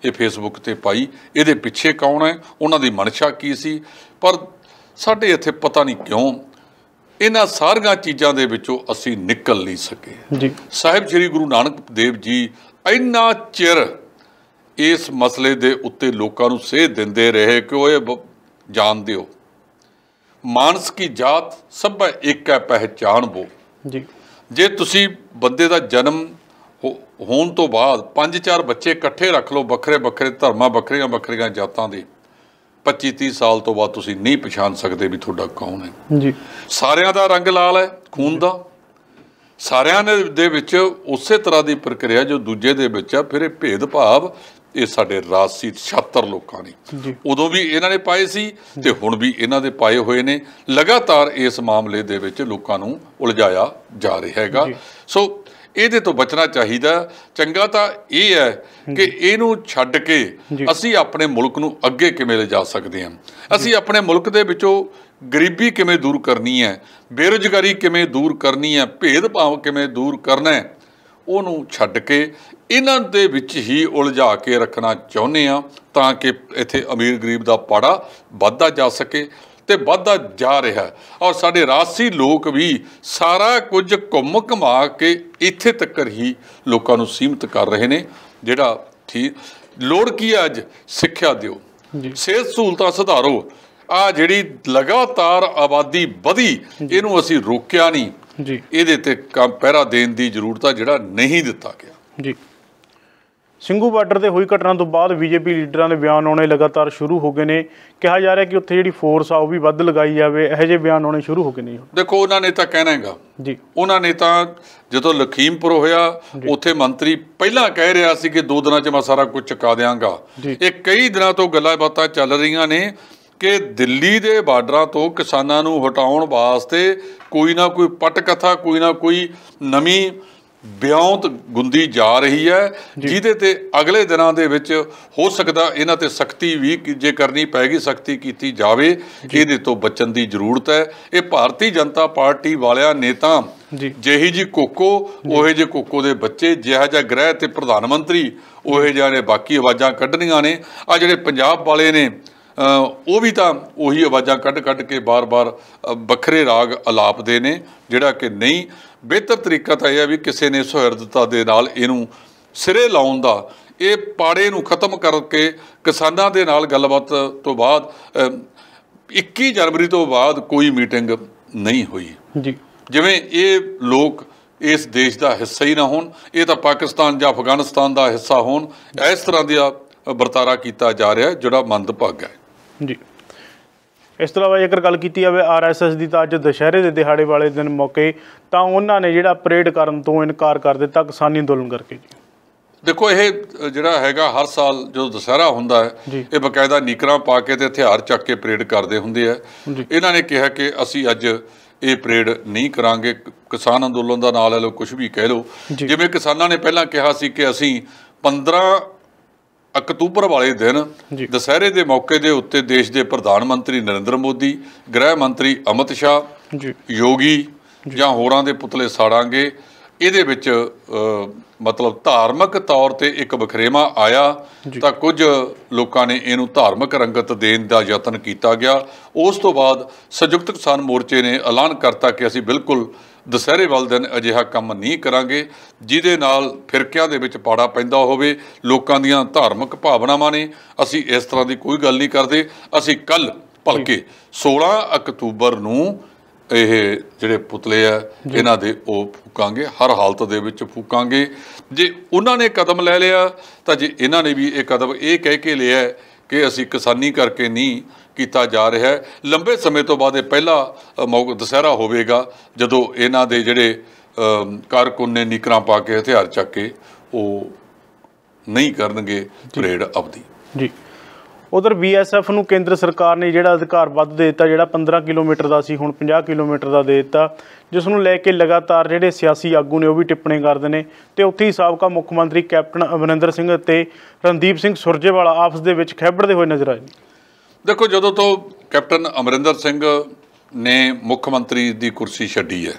ਇਹ ਫੇਸਬੁੱਕ ਤੇ ਪਾਈ ਇਹਦੇ ਪਿੱਛੇ ਕੌਣ ਹੈ ਉਹਨਾਂ ਦੀ ਮਨਸ਼ਾ ਕੀ ਸੀ ਪਰ ਸਾਡੇ ਇੱਥੇ ਪਤਾ ਨਹੀਂ ਕਿਉਂ ਇਹਨਾਂ ਸਾਰੀਆਂ ਚੀਜ਼ਾਂ ਦੇ ਵਿੱਚੋਂ ਅਸੀਂ ਨਿਕਲ ਨਹੀਂ ਸਕੇ ਜੀ ਸਾਹਿਬ ਸ੍ਰੀ ਗੁਰੂ ਨਾਨਕ ਦੇਵ ਜੀ ਇੰਨਾ ਚਿਰ ਇਸ ਮਸਲੇ ਦੇ ਉੱਤੇ ਲੋਕਾਂ ਨੂੰ ਸੇਧ ਦਿੰਦੇ ਰਹੇ ਕਿ ਉਹ ਇਹ ਜਾਣ ਦਿਓ ਮਾਨਸ ਕੀ ਜਾਤ ਸਭ ਇੱਕ ਹੈ ਪਹਿਚਾਨ ਬੋ ਜੀ ਜੇ ਤੁਸੀਂ ਬੰਦੇ ਦਾ ਜਨਮ ਹੋਣ ਤੋਂ ਬਾਅਦ ਪੰਜ ਚਾਰ ਬੱਚੇ ਇਕੱਠੇ ਰੱਖ ਲਓ ਵੱਖਰੇ ਵੱਖਰੇ ਧਰਮਾਂ ਵੱਖਰੀਆਂ ਵੱਖਰੀਆਂ ਜਾਤਾਂ ਦੇ 25 30 ਸਾਲ ਤੋਂ ਬਾਅਦ ਤੁਸੀਂ ਨਹੀਂ ਪਛਾਣ ਸਕਦੇ ਵੀ ਤੁਹਾਡਾ ਕੌਣ ਹੈ ਜੀ ਸਾਰਿਆਂ ਦਾ ਰੰਗ ਲਾਲ ਹੈ ਖੂਨ ਦਾ ਸਾਰਿਆਂ ਦੇ ਵਿੱਚ ਉਸੇ ਤਰ੍ਹਾਂ ਦੀ ਪ੍ਰਕਿਰਿਆ ਜੋ ਦੂਜੇ ਦੇ ਵਿੱਚ ਆ ਫਿਰ ਇਹ ਭੇਦ ਭਾਵ ਇਹ ਸਾਡੇ ਰਾਜਸੀ 76 ਲੋਕਾਂ ਨੇ ਉਦੋਂ ਵੀ ਇਹਨਾਂ ਨੇ ਪਾਏ ਸੀ ਤੇ ਹੁਣ ਵੀ ਇਹਨਾਂ ਦੇ ਪਾਏ ਹੋਏ ਨੇ ਲਗਾਤਾਰ ਇਸ ਮਾਮਲੇ ਦੇ ਵਿੱਚ ਲੋਕਾਂ ਨੂੰ ਉਲਝਾਇਆ ਜਾ ਰਿਹਾ ਹੈਗਾ ਸੋ ਇਹਦੇ ਤੋਂ ਬਚਣਾ ਚਾਹੀਦਾ ਚੰਗਾ ਤਾਂ ਇਹ ਹੈ ਕਿ ਇਹਨੂੰ ਛੱਡ ਕੇ ਅਸੀਂ ਆਪਣੇ ਮੁਲਕ ਨੂੰ ਅੱਗੇ ਕਿਵੇਂ ਲੈ ਜਾ ਸਕਦੇ ਹਾਂ ਅਸੀਂ ਆਪਣੇ ਮੁਲਕ ਦੇ ਵਿੱਚੋਂ ਗਰੀਬੀ ਕਿਵੇਂ ਦੂਰ ਕਰਨੀ ਹੈ ਬੇਰੋਜ਼ਗਾਰੀ ਕਿਵੇਂ ਦੂਰ ਕਰਨੀ ਹੈ ਭੇਦਭਾਵ ਕਿਵੇਂ ਦੂਰ ਕਰਨਾ ਹੈ ਉਹਨੂੰ ਛੱਡ ਕੇ ਇਹਨਾਂ ਦੇ ਵਿੱਚ ਹੀ ਉਲਝਾ ਕੇ ਰੱਖਣਾ ਚਾਹੁੰਦੇ ਆ ਤਾਂ ਕਿ ਇੱਥੇ ਅਮੀਰ ਗਰੀਬ ਦਾ ਪਾੜਾ ਵੱਧਦਾ ਜਾ ਸਕੇ ਤੇ ਵੱਧਦਾ ਜਾ ਰਿਹਾ ਹੈ ਔਰ ਸਾਡੇ ਰਾਸੀ ਲੋਕ ਵੀ ਸਾਰਾ ਕੁਝ ਘੁੰਮ ਘਮਾ ਕੇ ਇੱਥੇ ਤੱਕ ਹੀ ਲੋਕਾਂ ਨੂੰ ਸੀਮਿਤ ਕਰ ਰਹੇ ਨੇ ਜਿਹੜਾ ਲੋੜ ਕੀ ਅੱਜ ਸਿੱਖਿਆ ਦਿਓ ਸਿਹਤ ਸਹੂਲਤਾਂ ਸੁਧਾਰੋ ਆ ਜਿਹੜੀ ਲਗਾਤਾਰ ਆਬਾਦੀ ਵਧੀ ਇਹਨੂੰ ਅਸੀਂ ਰੋਕਿਆ ਨਹੀਂ ਜੀ ਇਹਦੇ ਤੇ ਕੰਮ ਪਹਿਰਾ ਦੇਣ ਦੀ ਜ਼ਰੂਰਤ ਆ ਜਿਹੜਾ ਨਹੀਂ ਦਿੱਤਾ ਗਿਆ ਜੀ ਸਿੰਘੂ ਬਾਰਡਰ ਤੇ ਹੋਈ ਘਟਨਾ ਤੋਂ ਬਾਅਦ ਬੀਜੇਪੀ ਲੀਡਰਾਂ ਦੇ ਬਿਆਨ ਆਉਣੇ ਲਗਾਤਾਰ ਸ਼ੁਰੂ ਹੋ ਗਏ ਨੇ ਕਿਹਾ ਜਾ ਰਿਹਾ ਕਿ ਉੱਥੇ ਜਿਹੜੀ ਫੋਰਸ ਆ ਉਹ ਵੀ ਵੱਧ ਲਗਾਈ ਜਾਵੇ ਇਹੋ ਜਿਹੇ ਬਿਆਨ ਆਉਣੇ ਸ਼ੁਰੂ ਹੋ ਗਏ ਨੇ ਦੇਖੋ ਉਹਨਾਂ ਨੇ ਤਾਂ ਕਹਿਣਾ ਹੈਗਾ ਜੀ ਉਹਨਾਂ ਨੇ ਤਾਂ ਜਦੋਂ ਲਖੀਮਪੁਰ ਹੋਇਆ ਉੱਥੇ ਮੰਤਰੀ ਪਹਿਲਾਂ ਕਹਿ ਰਿਹਾ ਸੀ ਕਿ ਦੋ ਦਿਨਾਂ 'ਚ ਮੈਂ ਸਾਰਾ ਕੁਝ ਚੁਕਾ ਦੇਵਾਂਗਾ ਇਹ ਕਈ ਦਿਨਾਂ ਤੋਂ ਗੱਲਾਂ ਬਾਤਾਂ ਚੱਲ ਰਹੀਆਂ ਨੇ ਕਿ ਦਿੱਲੀ ਦੇ ਬਾਰਡਰਾਂ ਤੋਂ ਕਿਸਾਨਾਂ ਨੂੰ ਹਟਾਉਣ ਵਾਸਤੇ ਕੋਈ ਨਾ ਕੋਈ ਪਟਕਥਾ ਕੋਈ ਨਾ ਕੋਈ ਨਵੀਂ ਬਿਉਂਤ ਗੁੰਦੀ ਜਾ ਰਹੀ ਹੈ ਜਿਹਦੇ ਤੇ ਅਗਲੇ ਦਿਨਾਂ ਦੇ ਵਿੱਚ ਹੋ ਸਕਦਾ ਇਹਨਾਂ ਤੇ ਸਖਤੀ ਵੀ ਜੇ ਕਰਨੀ ਪੈਗੀ ਸਖਤੀ ਕੀਤੀ ਜਾਵੇ ਇਹਦੇ ਤੋਂ ਬਚਣ ਦੀ ਜ਼ਰੂਰਤ ਹੈ ਇਹ ਭਾਰਤੀ ਜਨਤਾ ਪਾਰਟੀ ਵਾਲਿਆਂ ਨੇ ਤਾਂ ਜਿਹੀ ਜੀ ਕੋਕੋ ਉਹੇ ਜੇ ਕੋਕੋ ਦੇ ਬੱਚੇ ਜਿਹਾ ਜਿਹਾ ਗ੍ਰਹਿ ਤੇ ਪ੍ਰਧਾਨ ਮੰਤਰੀ ਉਹੇ ਜਿਹਾ ਨੇ ਬਾਕੀ ਆਵਾਜ਼ਾਂ ਕੱਢਣੀਆਂ ਨੇ ਆ ਜਿਹੜੇ ਪੰਜਾਬ ਵਾਲੇ ਨੇ ਉਹ ਵੀ ਤਾਂ ਉਹੀ ਆਵਾਜ਼ਾਂ ਕੱਢ ਕੱਢ ਕੇ ਬਾਰ-ਬਾਰ ਵੱਖਰੇ ਰਾਗ ਆਲਾਪਦੇ ਨੇ ਜਿਹੜਾ ਕਿ ਨਹੀਂ ਬਿਹਤਰ ਤਰੀਕਾ ਤਾਂ ਇਹ ਹੈ ਵੀ ਕਿਸੇ ਨੇ ਸਹਿਰਦਤਾ ਦੇ ਨਾਲ ਇਹਨੂੰ ਸਿਰੇ ਲਾਉਣ ਦਾ ਇਹ ਪਾੜੇ ਨੂੰ ਖਤਮ ਕਰਕੇ ਕਿਸਾਨਾਂ ਦੇ ਨਾਲ ਗੱਲਬਾਤ ਤੋਂ ਬਾਅਦ 21 ਜਨਵਰੀ ਤੋਂ ਬਾਅਦ ਕੋਈ ਮੀਟਿੰਗ ਨਹੀਂ ਹੋਈ ਜੀ ਜਿਵੇਂ ਇਹ ਲੋਕ ਇਸ ਦੇਸ਼ ਦਾ ਹਿੱਸਾ ਹੀ ਨਾ ਹੋਣ ਇਹ ਤਾਂ ਪਾਕਿਸਤਾਨ ਜਾਂ ਅਫਗਾਨਿਸਤਾਨ ਦਾ ਹਿੱਸਾ ਹੋਣ ਇਸ ਤਰ੍ਹਾਂ ਦੀ ਵਰਤਾਰਾ ਕੀਤਾ ਜਾ ਰਿਹਾ ਜਿਹੜਾ ਭਾਗ ਹੈ ਜੀ ਇਸ ਤੋਂ ਇਲਾਵਾ ਜੇਕਰ ਗੱਲ ਕੀਤੀ ਜਾਵੇ ਆਰਐਸਐਸ ਦੀ ਤਾਂ ਅੱਜ ਦੁਸ਼ਹਿਰੇ ਦੇ ਦਿਹਾੜੇ ਵਾਲੇ ਦਿਨ ਮੌਕੇ ਤਾਂ ਉਹਨਾਂ ਨੇ ਜਿਹੜਾ ਪਰੇਡ ਕਰਨ ਤੋਂ ਇਨਕਾਰ ਕਰ ਦਿੱਤਾ ਕਿਸਾਨੀ ਅੰਦੋਲਨ ਕਰਕੇ ਜੀ ਦੇਖੋ ਇਹ ਜਿਹੜਾ ਹੈਗਾ ਹਰ ਸਾਲ ਜਦੋਂ ਦੁਸਹਿਰਾ ਹੁੰਦਾ ਹੈ ਇਹ ਬਕਾਇਦਾ ਨੀਕਰਾਂ ਪਾ ਕੇ ਤੇ ਹਥਿਆਰ ਚੱਕ ਕੇ ਪਰੇਡ ਕਰਦੇ ਹੁੰਦੇ ਆ ਇਹਨਾਂ ਨੇ ਕਿਹਾ ਕਿ ਅਸੀਂ ਅੱਜ ਇਹ ਪਰੇਡ ਨਹੀਂ ਕਰਾਂਗੇ ਕਿਸਾਨ ਅੰਦੋਲਨ ਦਾ ਨਾਲ ਲੈ ਲਓ ਕੁਝ ਵੀ ਕਹਿ ਲਓ ਜਿਵੇਂ ਕਿਸਾਨਾਂ ਨੇ ਪਹਿਲਾਂ ਕਿਹਾ ਸੀ ਕਿ ਅਸੀਂ 15 ਅਕਤੂਬਰ ਵਾਲੇ ਦਿਨ ਦਸਹਿਰੇ ਦੇ ਮੌਕੇ ਦੇ ਉੱਤੇ ਦੇਸ਼ ਦੇ ਪ੍ਰਧਾਨ ਮੰਤਰੀ ਨਰਿੰਦਰ ਮੋਦੀ ਗ੍ਰਹਿ ਮੰਤਰੀ ਅਮਿਤ ਸ਼ਾਹ ਜੀ ਯੋਗੀ ਜਾਂ ਹੋਰਾਂ ਦੇ ਪੁਤਲੇ ਸਾੜਾਂਗੇ ਇਹਦੇ ਵਿੱਚ ਮਤਲਬ ਧਾਰਮਿਕ ਤੌਰ ਤੇ ਇੱਕ ਬਖਰੇਵਾ ਆਇਆ ਤਾਂ ਕੁਝ ਲੋਕਾਂ ਨੇ ਇਹਨੂੰ ਧਾਰਮਿਕ ਰੰਗਤ ਦੇਣ ਦਾ ਯਤਨ ਕੀਤਾ ਗਿਆ ਉਸ ਤੋਂ ਬਾਅਦ ਸੰਯੁਕਤ ਕਿਸਾਨ ਮੋਰਚੇ ਨੇ ਐਲਾਨ ਕਰਤਾ ਕਿ ਅਸੀਂ ਬਿਲਕੁਲ ਦੁਸਹਿਰੇ ਵਾਲੇ ਦਿਨ ਅਜਿਹਾ ਕੰਮ ਨਹੀਂ ਕਰਾਂਗੇ ਜਿਹਦੇ ਨਾਲ ਫਿਰਕਿਆਂ ਦੇ ਵਿੱਚ ਪਾੜਾ ਪੈਂਦਾ ਹੋਵੇ ਲੋਕਾਂ ਦੀਆਂ ਧਾਰਮਿਕ ਭਾਵਨਾਵਾਂ ਨੇ ਅਸੀਂ ਇਸ ਤਰ੍ਹਾਂ ਦੀ ਕੋਈ ਗੱਲ ਨਹੀਂ ਕਰਦੇ ਅਸੀਂ ਕੱਲ ਭਲਕੇ 16 ਅਕਤੂਬਰ ਨੂੰ ਇਹ ਜਿਹੜੇ ਪੁਤਲੇ ਆ ਇਹਨਾਂ ਦੇ ਉਹ ਫੂਕਾਂਗੇ ਹਰ ਹਾਲਤ ਦੇ ਵਿੱਚ ਫੂਕਾਂਗੇ ਜੇ ਉਹਨਾਂ ਨੇ ਕਦਮ ਲੈ ਲਿਆ ਤਾਂ ਜੇ ਇਹਨਾਂ ਨੇ ਵੀ ਇਹ ਕਦਮ ਇਹ ਕਹਿ ਕੇ ਲਿਆ ਕਿ ਅਸੀਂ ਕਿਸਾਨੀ ਕਰਕੇ ਨਹੀਂ ਕੀਤਾ ਜਾ ਰਿਹਾ ਹੈ ਲੰਬੇ ਸਮੇਂ ਤੋਂ ਬਾਅਦ ਇਹ ਪਹਿਲਾ ਮੌਕਾ ਦਸਹਿਰਾ ਹੋਵੇਗਾ ਜਦੋਂ ਇਹਨਾਂ ਦੇ ਜਿਹੜੇ ਕਾਰਕੁਨ ਨੇ ਨਿਕਰਾਂ ਪਾ ਕੇ ਹਥਿਆਰ ਚੱਕ ਕੇ ਉਹ ਨਹੀਂ ਕਰਨਗੇ ਪਰੇਡ ਅਵਧੀ ਜੀ ਉਧਰ ਬੀਐਸਐਫ ਨੂੰ ਕੇਂਦਰ ਸਰਕਾਰ ਨੇ ਜਿਹੜਾ ਅਧਿਕਾਰ ਵੱਧ ਦੇ ਦਿੱਤਾ ਜਿਹੜਾ 15 ਕਿਲੋਮੀਟਰ ਦਾ ਸੀ ਹੁਣ 50 ਕਿਲੋਮੀਟਰ ਦਾ ਦੇ ਦਿੱਤਾ ਜਿਸ ਨੂੰ ਲੈ ਕੇ ਲਗਾਤਾਰ ਜਿਹੜੇ ਸਿਆਸੀ ਆਗੂ ਨੇ ਉਹ ਵੀ ਟਿੱਪਣੀ ਕਰਦੇ ਨੇ ਤੇ ਉੱਥੇ ਹੀ ਸਾਬਕਾ ਮੁੱਖ ਮੰਤਰੀ ਕੈਪਟਨ ਅਮਰਿੰਦਰ ਸਿੰਘ ਤੇ ਰਣਦੀਪ ਸਿੰਘ ਸੁਰਜੇਵਾਲਾ ਆਪਸ ਦੇ ਵਿੱਚ ਖੇਬੜਦੇ ਹੋਏ ਨਜ਼ਰ ਆਏ ਦੇਖੋ ਜਦੋਂ ਤੋਂ ਕੈਪਟਨ ਅਮਰਿੰਦਰ ਸਿੰਘ ਨੇ ਮੁੱਖ ਮੰਤਰੀ ਦੀ ਕੁਰਸੀ ਛੱਡੀ ਹੈ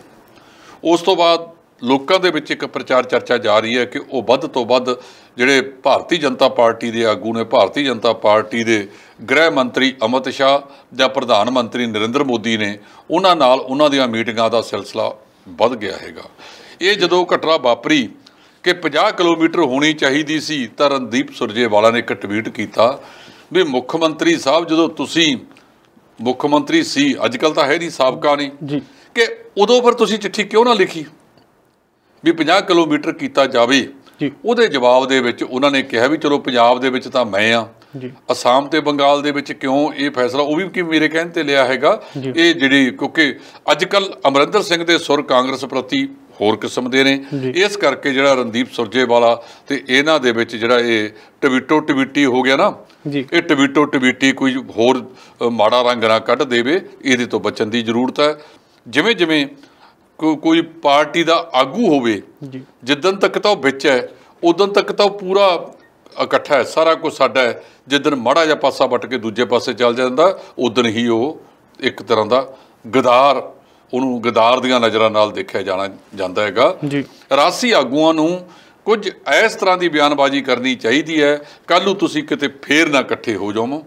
ਉਸ ਤੋਂ ਬਾਅਦ ਲੋਕਾਂ ਦੇ ਵਿੱਚ ਇੱਕ ਪ੍ਰਚਾਰ ਚਰਚਾ ਜਾ ਰਹੀ ਹੈ ਕਿ ਉਹ ਵੱਧ ਤੋਂ ਵੱਧ ਜਿਹੜੇ ਭਾਰਤੀ ਜਨਤਾ ਪਾਰਟੀ ਦੇ ਆਗੂ ਨੇ ਭਾਰਤੀ ਜਨਤਾ ਪਾਰਟੀ ਦੇ ਗ੍ਰਹਿ ਮੰਤਰੀ ਅਮਿਤ ਸ਼ਾਹ ਜਾਂ ਪ੍ਰਧਾਨ ਮੰਤਰੀ ਨਰਿੰਦਰ ਮੋਦੀ ਨੇ ਉਹਨਾਂ ਨਾਲ ਉਹਨਾਂ ਦੀਆਂ ਮੀਟਿੰਗਾਂ ਦਾ ਸਿਲਸਿਲਾ ਵੱਧ ਗਿਆ ਹੈਗਾ ਇਹ ਜਦੋਂ ਘਟਨਾ ਵਾਪਰੀ ਕਿ 50 ਕਿਲੋਮੀਟਰ ਹੋਣੀ ਚਾਹੀਦੀ ਸੀ ਤਾਂ ਰਣਦੀਪ ਸੁਰਜੇਵਾਲਾ ਨੇ ਇੱਕ ਟਵੀਟ ਕੀਤਾ ਵੀ ਮੁੱਖ ਮੰਤਰੀ ਸਾਹਿਬ ਜਦੋਂ ਤੁਸੀਂ ਮੁੱਖ ਮੰਤਰੀ ਸੀ ਅੱਜ ਕੱਲ ਤਾਂ ਹੈ ਨਹੀਂ ਸਾਬਕਾ ਨਹੀਂ ਜੀ ਕਿ ਉਦੋਂ ਫਿਰ ਤੁਸੀਂ ਚਿੱਠੀ ਕਿਉਂ ਨਾ ਲਿਖੀ ਵੀ 50 ਕਿਲੋਮੀਟਰ ਕੀਤਾ ਜਾਵੇ ਉਹਦੇ ਜਵਾਬ ਦੇ ਵਿੱਚ ਉਹਨਾਂ ਨੇ ਕਿਹਾ ਵੀ ਚਲੋ ਪੰਜਾਬ ਦੇ ਵਿੱਚ ਤਾਂ ਮੈਂ ਆ ਅਸਾਮ ਤੇ ਬੰਗਾਲ ਦੇ ਵਿੱਚ ਕਿਉਂ ਇਹ ਫੈਸਲਾ ਉਹ ਵੀ ਕਿ ਮੇਰੇ ਕਹਿਣ ਤੇ ਲਿਆ ਹੈਗਾ ਇਹ ਜਿਹੜੀ ਕਿਉਂਕਿ ਅੱਜ ਕੱਲ ਅਮਰਿੰਦਰ ਸਿੰਘ ਦੇ ਸੁਰ ਕਾਂਗਰਸ ਪ੍ਰਤੀ ਹੋਰ ਕਿਸਮ ਦੇ ਨੇ ਇਸ ਕਰਕੇ ਜਿਹੜਾ ਰਣਦੀਪ ਸੁਰਜੇਵਾਲਾ ਤੇ ਇਹਨਾਂ ਦੇ ਵਿੱਚ ਜਿਹੜਾ ਇਹ ਟਵਿਟੋ ਟਵਿਟੀ ਹੋ ਗਿਆ ਨਾ ਇਹ ਟਵਿਟੋ ਟਵਿਟੀ ਕੋਈ ਹੋਰ ਮਾੜਾ ਰੰਗ ਨਾ ਕੱਢ ਦੇਵੇ ਇਹਦੇ ਤੋਂ ਬਚਣ ਦੀ ਜ਼ਰੂਰਤ ਹੈ ਜਿਵੇਂ ਜਿਵੇਂ ਕੋਈ ਪਾਰਟੀ ਦਾ ਆਗੂ ਹੋਵੇ ਜਿੱਦਨ ਤੱਕ ਤਾਂ ਉਹ ਵਿੱਚ ਹੈ ਉਦੋਂ ਤੱਕ ਤਾਂ ਉਹ ਪੂਰਾ ਇਕੱਠਾ ਹੈ ਸਾਰਾ ਕੁਝ ਸਾਡਾ ਹੈ ਜਿੱਦਨ ਮਾੜਾ ਜਿਹਾ ਪਾਸਾ ਵੱਟ ਕੇ ਦੂਜੇ ਪਾਸੇ ਚੱਲ ਜਾਂਦਾ ਉਦੋਂ ਹੀ ਉਹ ਇੱਕ ਤਰ੍ਹਾਂ ਦਾ ਗਦਾਰ ਉਹਨੂੰ ਗਦਾਰ ਦੀਆਂ ਨਜ਼ਰਾਂ ਨਾਲ ਦੇਖਿਆ ਜਾਣਾ ਜਾਂਦਾ ਹੈਗਾ ਜੀ ਰਾਸੀ ਆਗੂਆਂ ਨੂੰ ਕੁਝ ਇਸ ਤਰ੍ਹਾਂ ਦੀ ਬਿਆਨਬਾਜ਼ੀ ਕਰਨੀ ਚਾਹੀਦੀ ਹੈ ਕੱਲ ਨੂੰ ਤੁਸੀਂ ਕਿਤੇ ਫੇਰ ਨਾ ਇਕੱਠੇ ਹੋ ਜਾਵੋ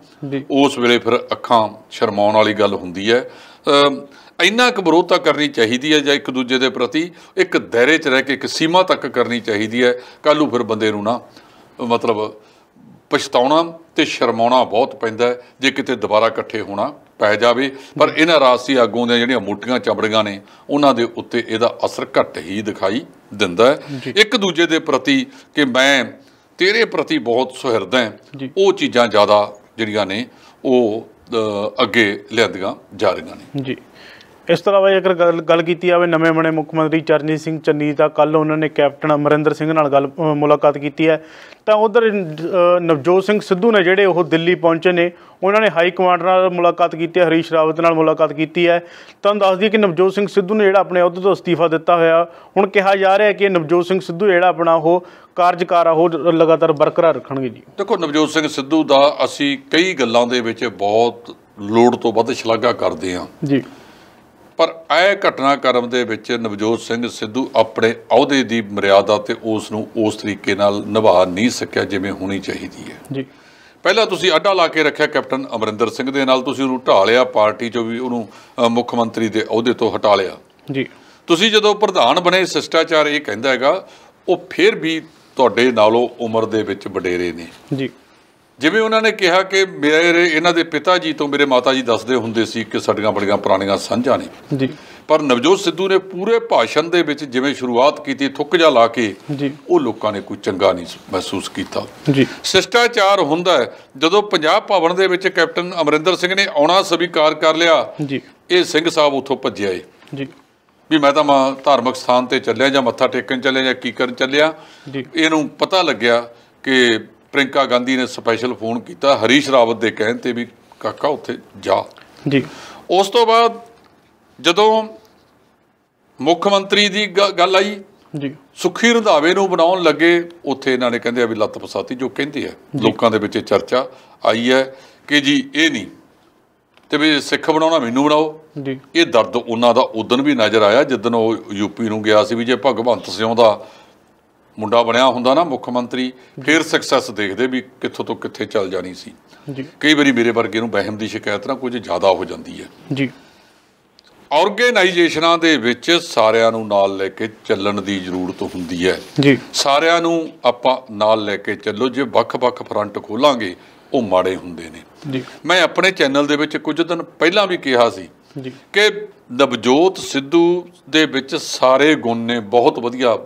ਉਸ ਵੇਲੇ ਫਿਰ ਅੱਖਾਂ ਸ਼ਰਮਾਉਣ ਵਾਲੀ ਗੱਲ ਹੁੰਦੀ ਹੈ ਇੰਨਾ ਕੁ ਵਿਰੋਧਤਾ ਕਰਨੀ ਚਾਹੀਦੀ ਹੈ ਜਾਂ ਇੱਕ ਦੂਜੇ ਦੇ ਪ੍ਰਤੀ ਇੱਕ ਦਾਇਰੇ 'ਚ ਰਹਿ ਕੇ ਇੱਕ ਸੀਮਾ ਤੱਕ ਕਰਨੀ ਚਾਹੀਦੀ ਹੈ ਕੱਲ ਨੂੰ ਫਿਰ ਬੰਦੇ ਨੂੰ ਨਾ ਮਤਲਬ ਪਛਤਾਉਣਾ ਤੇ ਸ਼ਰਮਾਉਣਾ ਬਹੁਤ ਪੈਂਦਾ ਜੇ ਕਿਤੇ ਦੁਬਾਰਾ ਇਕੱਠੇ ਹੋਣਾ ਪੈ ਜਾਵੇ ਪਰ ਇਹਨਾਂ ਰਾਸੀ ਆਗੂਆਂ ਦੇ ਜਿਹੜੀਆਂ ਮੋਟੀਆਂ ਚਮੜੀਆਂ ਨੇ ਉਹਨਾਂ ਦੇ ਉੱਤੇ ਇਹਦਾ ਅਸਰ ਘੱਟ ਹੀ ਦਿਖਾਈ ਦਿੰਦਾ ਹੈ ਇੱਕ ਦੂਜੇ ਦੇ ਪ੍ਰਤੀ ਕਿ ਮੈਂ ਤੇਰੇ ਪ੍ਰਤੀ ਬਹੁਤ ਸੁਹਿਰਦ ਹਾਂ ਉਹ ਚੀਜ਼ਾਂ ਜ਼ਿਆਦਾ ਜਿਹੜੀਆਂ ਨੇ ਉਹ ਅੱਗੇ ਲਿਆਂਦੀਆਂ ਜਾ ਰਹੀਆਂ ਨੇ ਜੀ ਇਸ ਤਰ੍ਹਾਂ ਇਲਾਵਾ ਅਗਰ ਗੱਲ ਕੀਤੀ ਜਾਵੇ ਨਵੇਂ ਬਣੇ ਮੁੱਖ ਮੰਤਰੀ ਚਰਨਜੀਤ ਸਿੰਘ ਚੰਨੀ ਦਾ ਕੱਲ ਉਹਨਾਂ ਨੇ ਕੈਪਟਨ ਅਮਰਿੰਦਰ ਸਿੰਘ ਨਾਲ ਗੱਲ ਮੁਲਾਕਾਤ ਕੀਤੀ ਹੈ ਤਾਂ ਉਧਰ ਨਵਜੋਤ ਸਿੰਘ ਸਿੱਧੂ ਨੇ ਜਿਹੜੇ ਉਹ ਦਿੱਲੀ ਪਹੁੰਚੇ ਨੇ ਉਹਨਾਂ ਨੇ ਹਾਈ ਕਮਾਂਡਰ ਨਾਲ ਮੁਲਾਕਾਤ ਕੀਤੀ ਹੈ ਹਰੀਸ਼ ਰਾਵਤ ਨਾਲ ਮੁਲਾਕਾਤ ਕੀਤੀ ਹੈ ਤਾਂ ਦੱਸਦੀ ਕਿ ਨਵਜੋਤ ਸਿੰਘ ਸਿੱਧੂ ਨੇ ਜਿਹੜਾ ਆਪਣੇ ਅਹੁਦੇ ਤੋਂ ਅਸਤੀਫਾ ਦਿੱਤਾ ਹੋਇਆ ਹੁਣ ਕਿਹਾ ਜਾ ਰਿਹਾ ਹੈ ਕਿ ਨਵਜੋਤ ਸਿੰਘ ਸਿੱਧੂ ਜਿਹੜਾ ਆਪਣਾ ਉਹ ਕਾਰਜਕਾਰ ਆ ਉਹ ਲਗਾਤਾਰ ਬਰਕਰਾਰ ਰੱਖਣਗੇ ਜੀ ਦੇਖੋ ਨਵਜੋਤ ਸਿੰਘ ਸਿੱਧੂ ਦਾ ਅਸੀਂ ਕਈ ਗੱਲਾਂ ਦੇ ਵਿੱਚ ਬਹੁਤ ਲੋੜ ਤੋਂ ਵੱਧ ਸ਼ਲਾਘਾ ਕਰਦੇ ਆਂ ਜੀ ਪਰ ਇਹ ਘਟਨਾਕ੍ਰਮ ਦੇ ਵਿੱਚ ਨਵਜੋਤ ਸਿੰਘ ਸਿੱਧੂ ਆਪਣੇ ਅਹੁਦੇ ਦੀ ਮਰਿਆਦਾ ਤੇ ਉਸ ਨੂੰ ਉਸ ਤਰੀਕੇ ਨਾਲ ਨਿਭਾ ਨਹੀਂ ਸਕਿਆ ਜਿਵੇਂ ਹੋਣੀ ਚਾਹੀਦੀ ਹੈ ਜੀ ਪਹਿਲਾਂ ਤੁਸੀਂ ਅੱਡਾ ਲਾ ਕੇ ਰੱਖਿਆ ਕੈਪਟਨ ਅਮਰਿੰਦਰ ਸਿੰਘ ਦੇ ਨਾਲ ਤੁਸੀਂ ਉਹਨੂੰ ਢਾ ਲਿਆ ਪਾਰਟੀ 'ਚੋਂ ਵੀ ਉਹਨੂੰ ਮੁੱਖ ਮੰਤਰੀ ਦੇ ਅਹੁਦੇ ਤੋਂ ਹਟਾ ਲਿਆ ਜੀ ਤੁਸੀਂ ਜਦੋਂ ਪ੍ਰਧਾਨ ਬਣੇ ਸਿਸ਼ਟਾਚਾਰ ਇਹ ਕਹਿੰਦਾ ਹੈਗਾ ਉਹ ਫਿਰ ਵੀ ਤੁਹਾਡੇ ਨਾਲੋਂ ਉਮਰ ਦੇ ਵਿੱਚ ਵਡੇਰੇ ਨੇ ਜੀ ਜਿਵੇਂ ਉਹਨਾਂ ਨੇ ਕਿਹਾ ਕਿ ਮੇਰੇ ਇਹਨਾਂ ਦੇ ਪਿਤਾ ਜੀ ਤੋਂ ਮੇਰੇ ਮਾਤਾ ਜੀ ਦੱਸਦੇ ਹੁੰਦੇ ਸੀ ਕਿ ਸਾਡੀਆਂ ਬੜੀਆਂ ਪੁਰਾਣੀਆਂ ਸਾਂਝਾਂ ਨੇ ਜੀ ਪਰ ਨਵਜੋਤ ਸਿੱਧੂ ਨੇ ਪੂਰੇ ਭਾਸ਼ਣ ਦੇ ਵਿੱਚ ਜਿਵੇਂ ਸ਼ੁਰੂਆਤ ਕੀਤੀ ਥੁੱਕ ਜਾ ਲਾ ਕੇ ਜੀ ਉਹ ਲੋਕਾਂ ਨੇ ਕੋਈ ਚੰਗਾ ਨਹੀਂ ਮਹਿਸੂਸ ਕੀਤਾ ਜੀ ਸਿਸ਼ਟਾਚਾਰ ਹੁੰਦਾ ਜਦੋਂ ਪੰਜਾਬ ਭਵਨ ਦੇ ਵਿੱਚ ਕੈਪਟਨ ਅਮਰਿੰਦਰ ਸਿੰਘ ਨੇ ਆਉਣਾ ਸਵੀਕਾਰ ਕਰ ਲਿਆ ਜੀ ਇਹ ਸਿੰਘ ਸਾਹਿਬ ਉੱਥੋਂ ਭੱਜਿਆ ਏ ਜੀ ਵੀ ਮੈਂ ਤਾਂ ਧਾਰਮਿਕ ਸਥਾਨ ਤੇ ਚੱਲਿਆ ਜਾਂ ਮੱਥਾ ਟੇਕਣ ਚੱਲਿਆ ਜਾਂ ਕੀ ਕਰਨ ਚੱਲਿਆ ਇਹਨੂੰ ਪਤਾ ਲੱਗਿਆ ਕਿ ਪ੍ਰਿੰਕਾ ਗਾਂਧੀ ਨੇ ਸਪੈਸ਼ਲ ਫੋਨ ਕੀਤਾ ਹਰੀਸ਼ ਰਾਵਤ ਦੇ ਕਹਿਣ ਤੇ ਵੀ ਕਾਕਾ ਉੱਥੇ ਜਾ ਜੀ ਉਸ ਤੋਂ ਬਾਅਦ ਜਦੋਂ ਮੁੱਖ ਮੰਤਰੀ ਦੀ ਗੱਲ ਆਈ ਜੀ ਸੁਖੀ ਰੰਧਾਵੇ ਨੂੰ ਬਣਾਉਣ ਲੱਗੇ ਉੱਥੇ ਇਹਨਾਂ ਨੇ ਕਹਿੰਦੇ ਆ ਵੀ ਲੱਤ ਪਸਾਤੀ ਜੋ ਕਹਿੰਦੇ ਆ ਲੋਕਾਂ ਦੇ ਵਿੱਚ ਚਰਚਾ ਆਈ ਹੈ ਕਿ ਜੀ ਇਹ ਨਹੀਂ ਤੇ ਵੀ ਸਿੱਖ ਬਣਾਉਣਾ ਮੈਨੂੰ ਬਣਾਓ ਜੀ ਇਹ ਦਰਦ ਉਹਨਾਂ ਦਾ ਉਦੋਂ ਵੀ ਨਜ਼ਰ ਆਇਆ ਜਦੋਂ ਉਹ ਯੂਪੀ ਨੂੰ ਗਿਆ ਸੀ ਵੀ ਜੇ ਭਗਵੰਤ ਸਿੰਘ ਦਾ ਮੁੰਡਾ ਬਣਿਆ ਹੁੰਦਾ ਨਾ ਮੁੱਖ ਮੰਤਰੀ ਫਿਰ ਸਕਸੈਸ ਦੇਖਦੇ ਵੀ ਕਿੱਥੋਂ ਤੋਂ ਕਿੱਥੇ ਚੱਲ ਜਾਣੀ ਸੀ ਜੀ ਕਈ ਵਾਰੀ ਮੇਰੇ ਵਰਗੇ ਨੂੰ ਬਹਿਮ ਦੀ ਸ਼ਿਕਾਇਤ ਨਾ ਕੁਝ ਜ਼ਿਆਦਾ ਹੋ ਜਾਂਦੀ ਹੈ ਜੀ ਆਰਗੇਨਾਈਜੇਸ਼ਨਾਂ ਦੇ ਵਿੱਚ ਸਾਰਿਆਂ ਨੂੰ ਨਾਲ ਲੈ ਕੇ ਚੱਲਣ ਦੀ ਜ਼ਰੂਰਤ ਹੁੰਦੀ ਹੈ ਜੀ ਸਾਰਿਆਂ ਨੂੰ ਆਪਾਂ ਨਾਲ ਲੈ ਕੇ ਚੱਲੋ ਜੇ ਵੱਖ-ਵੱਖ ਫਰੰਟ ਖੋਲਾਂਗੇ ਉਹ ਮਾੜੇ ਹੁੰਦੇ ਨੇ ਜੀ ਮੈਂ ਆਪਣੇ ਚੈਨਲ ਦੇ ਵਿੱਚ ਕੁਝ ਦਿਨ ਪਹਿਲਾਂ ਵੀ ਕਿਹਾ ਸੀ ਜੀ ਕਿ ਨਵਜੋਤ ਸਿੱਧੂ ਦੇ ਵਿੱਚ ਸਾਰੇ ਗੁਣ ਨੇ ਬਹੁਤ ਵਧੀਆ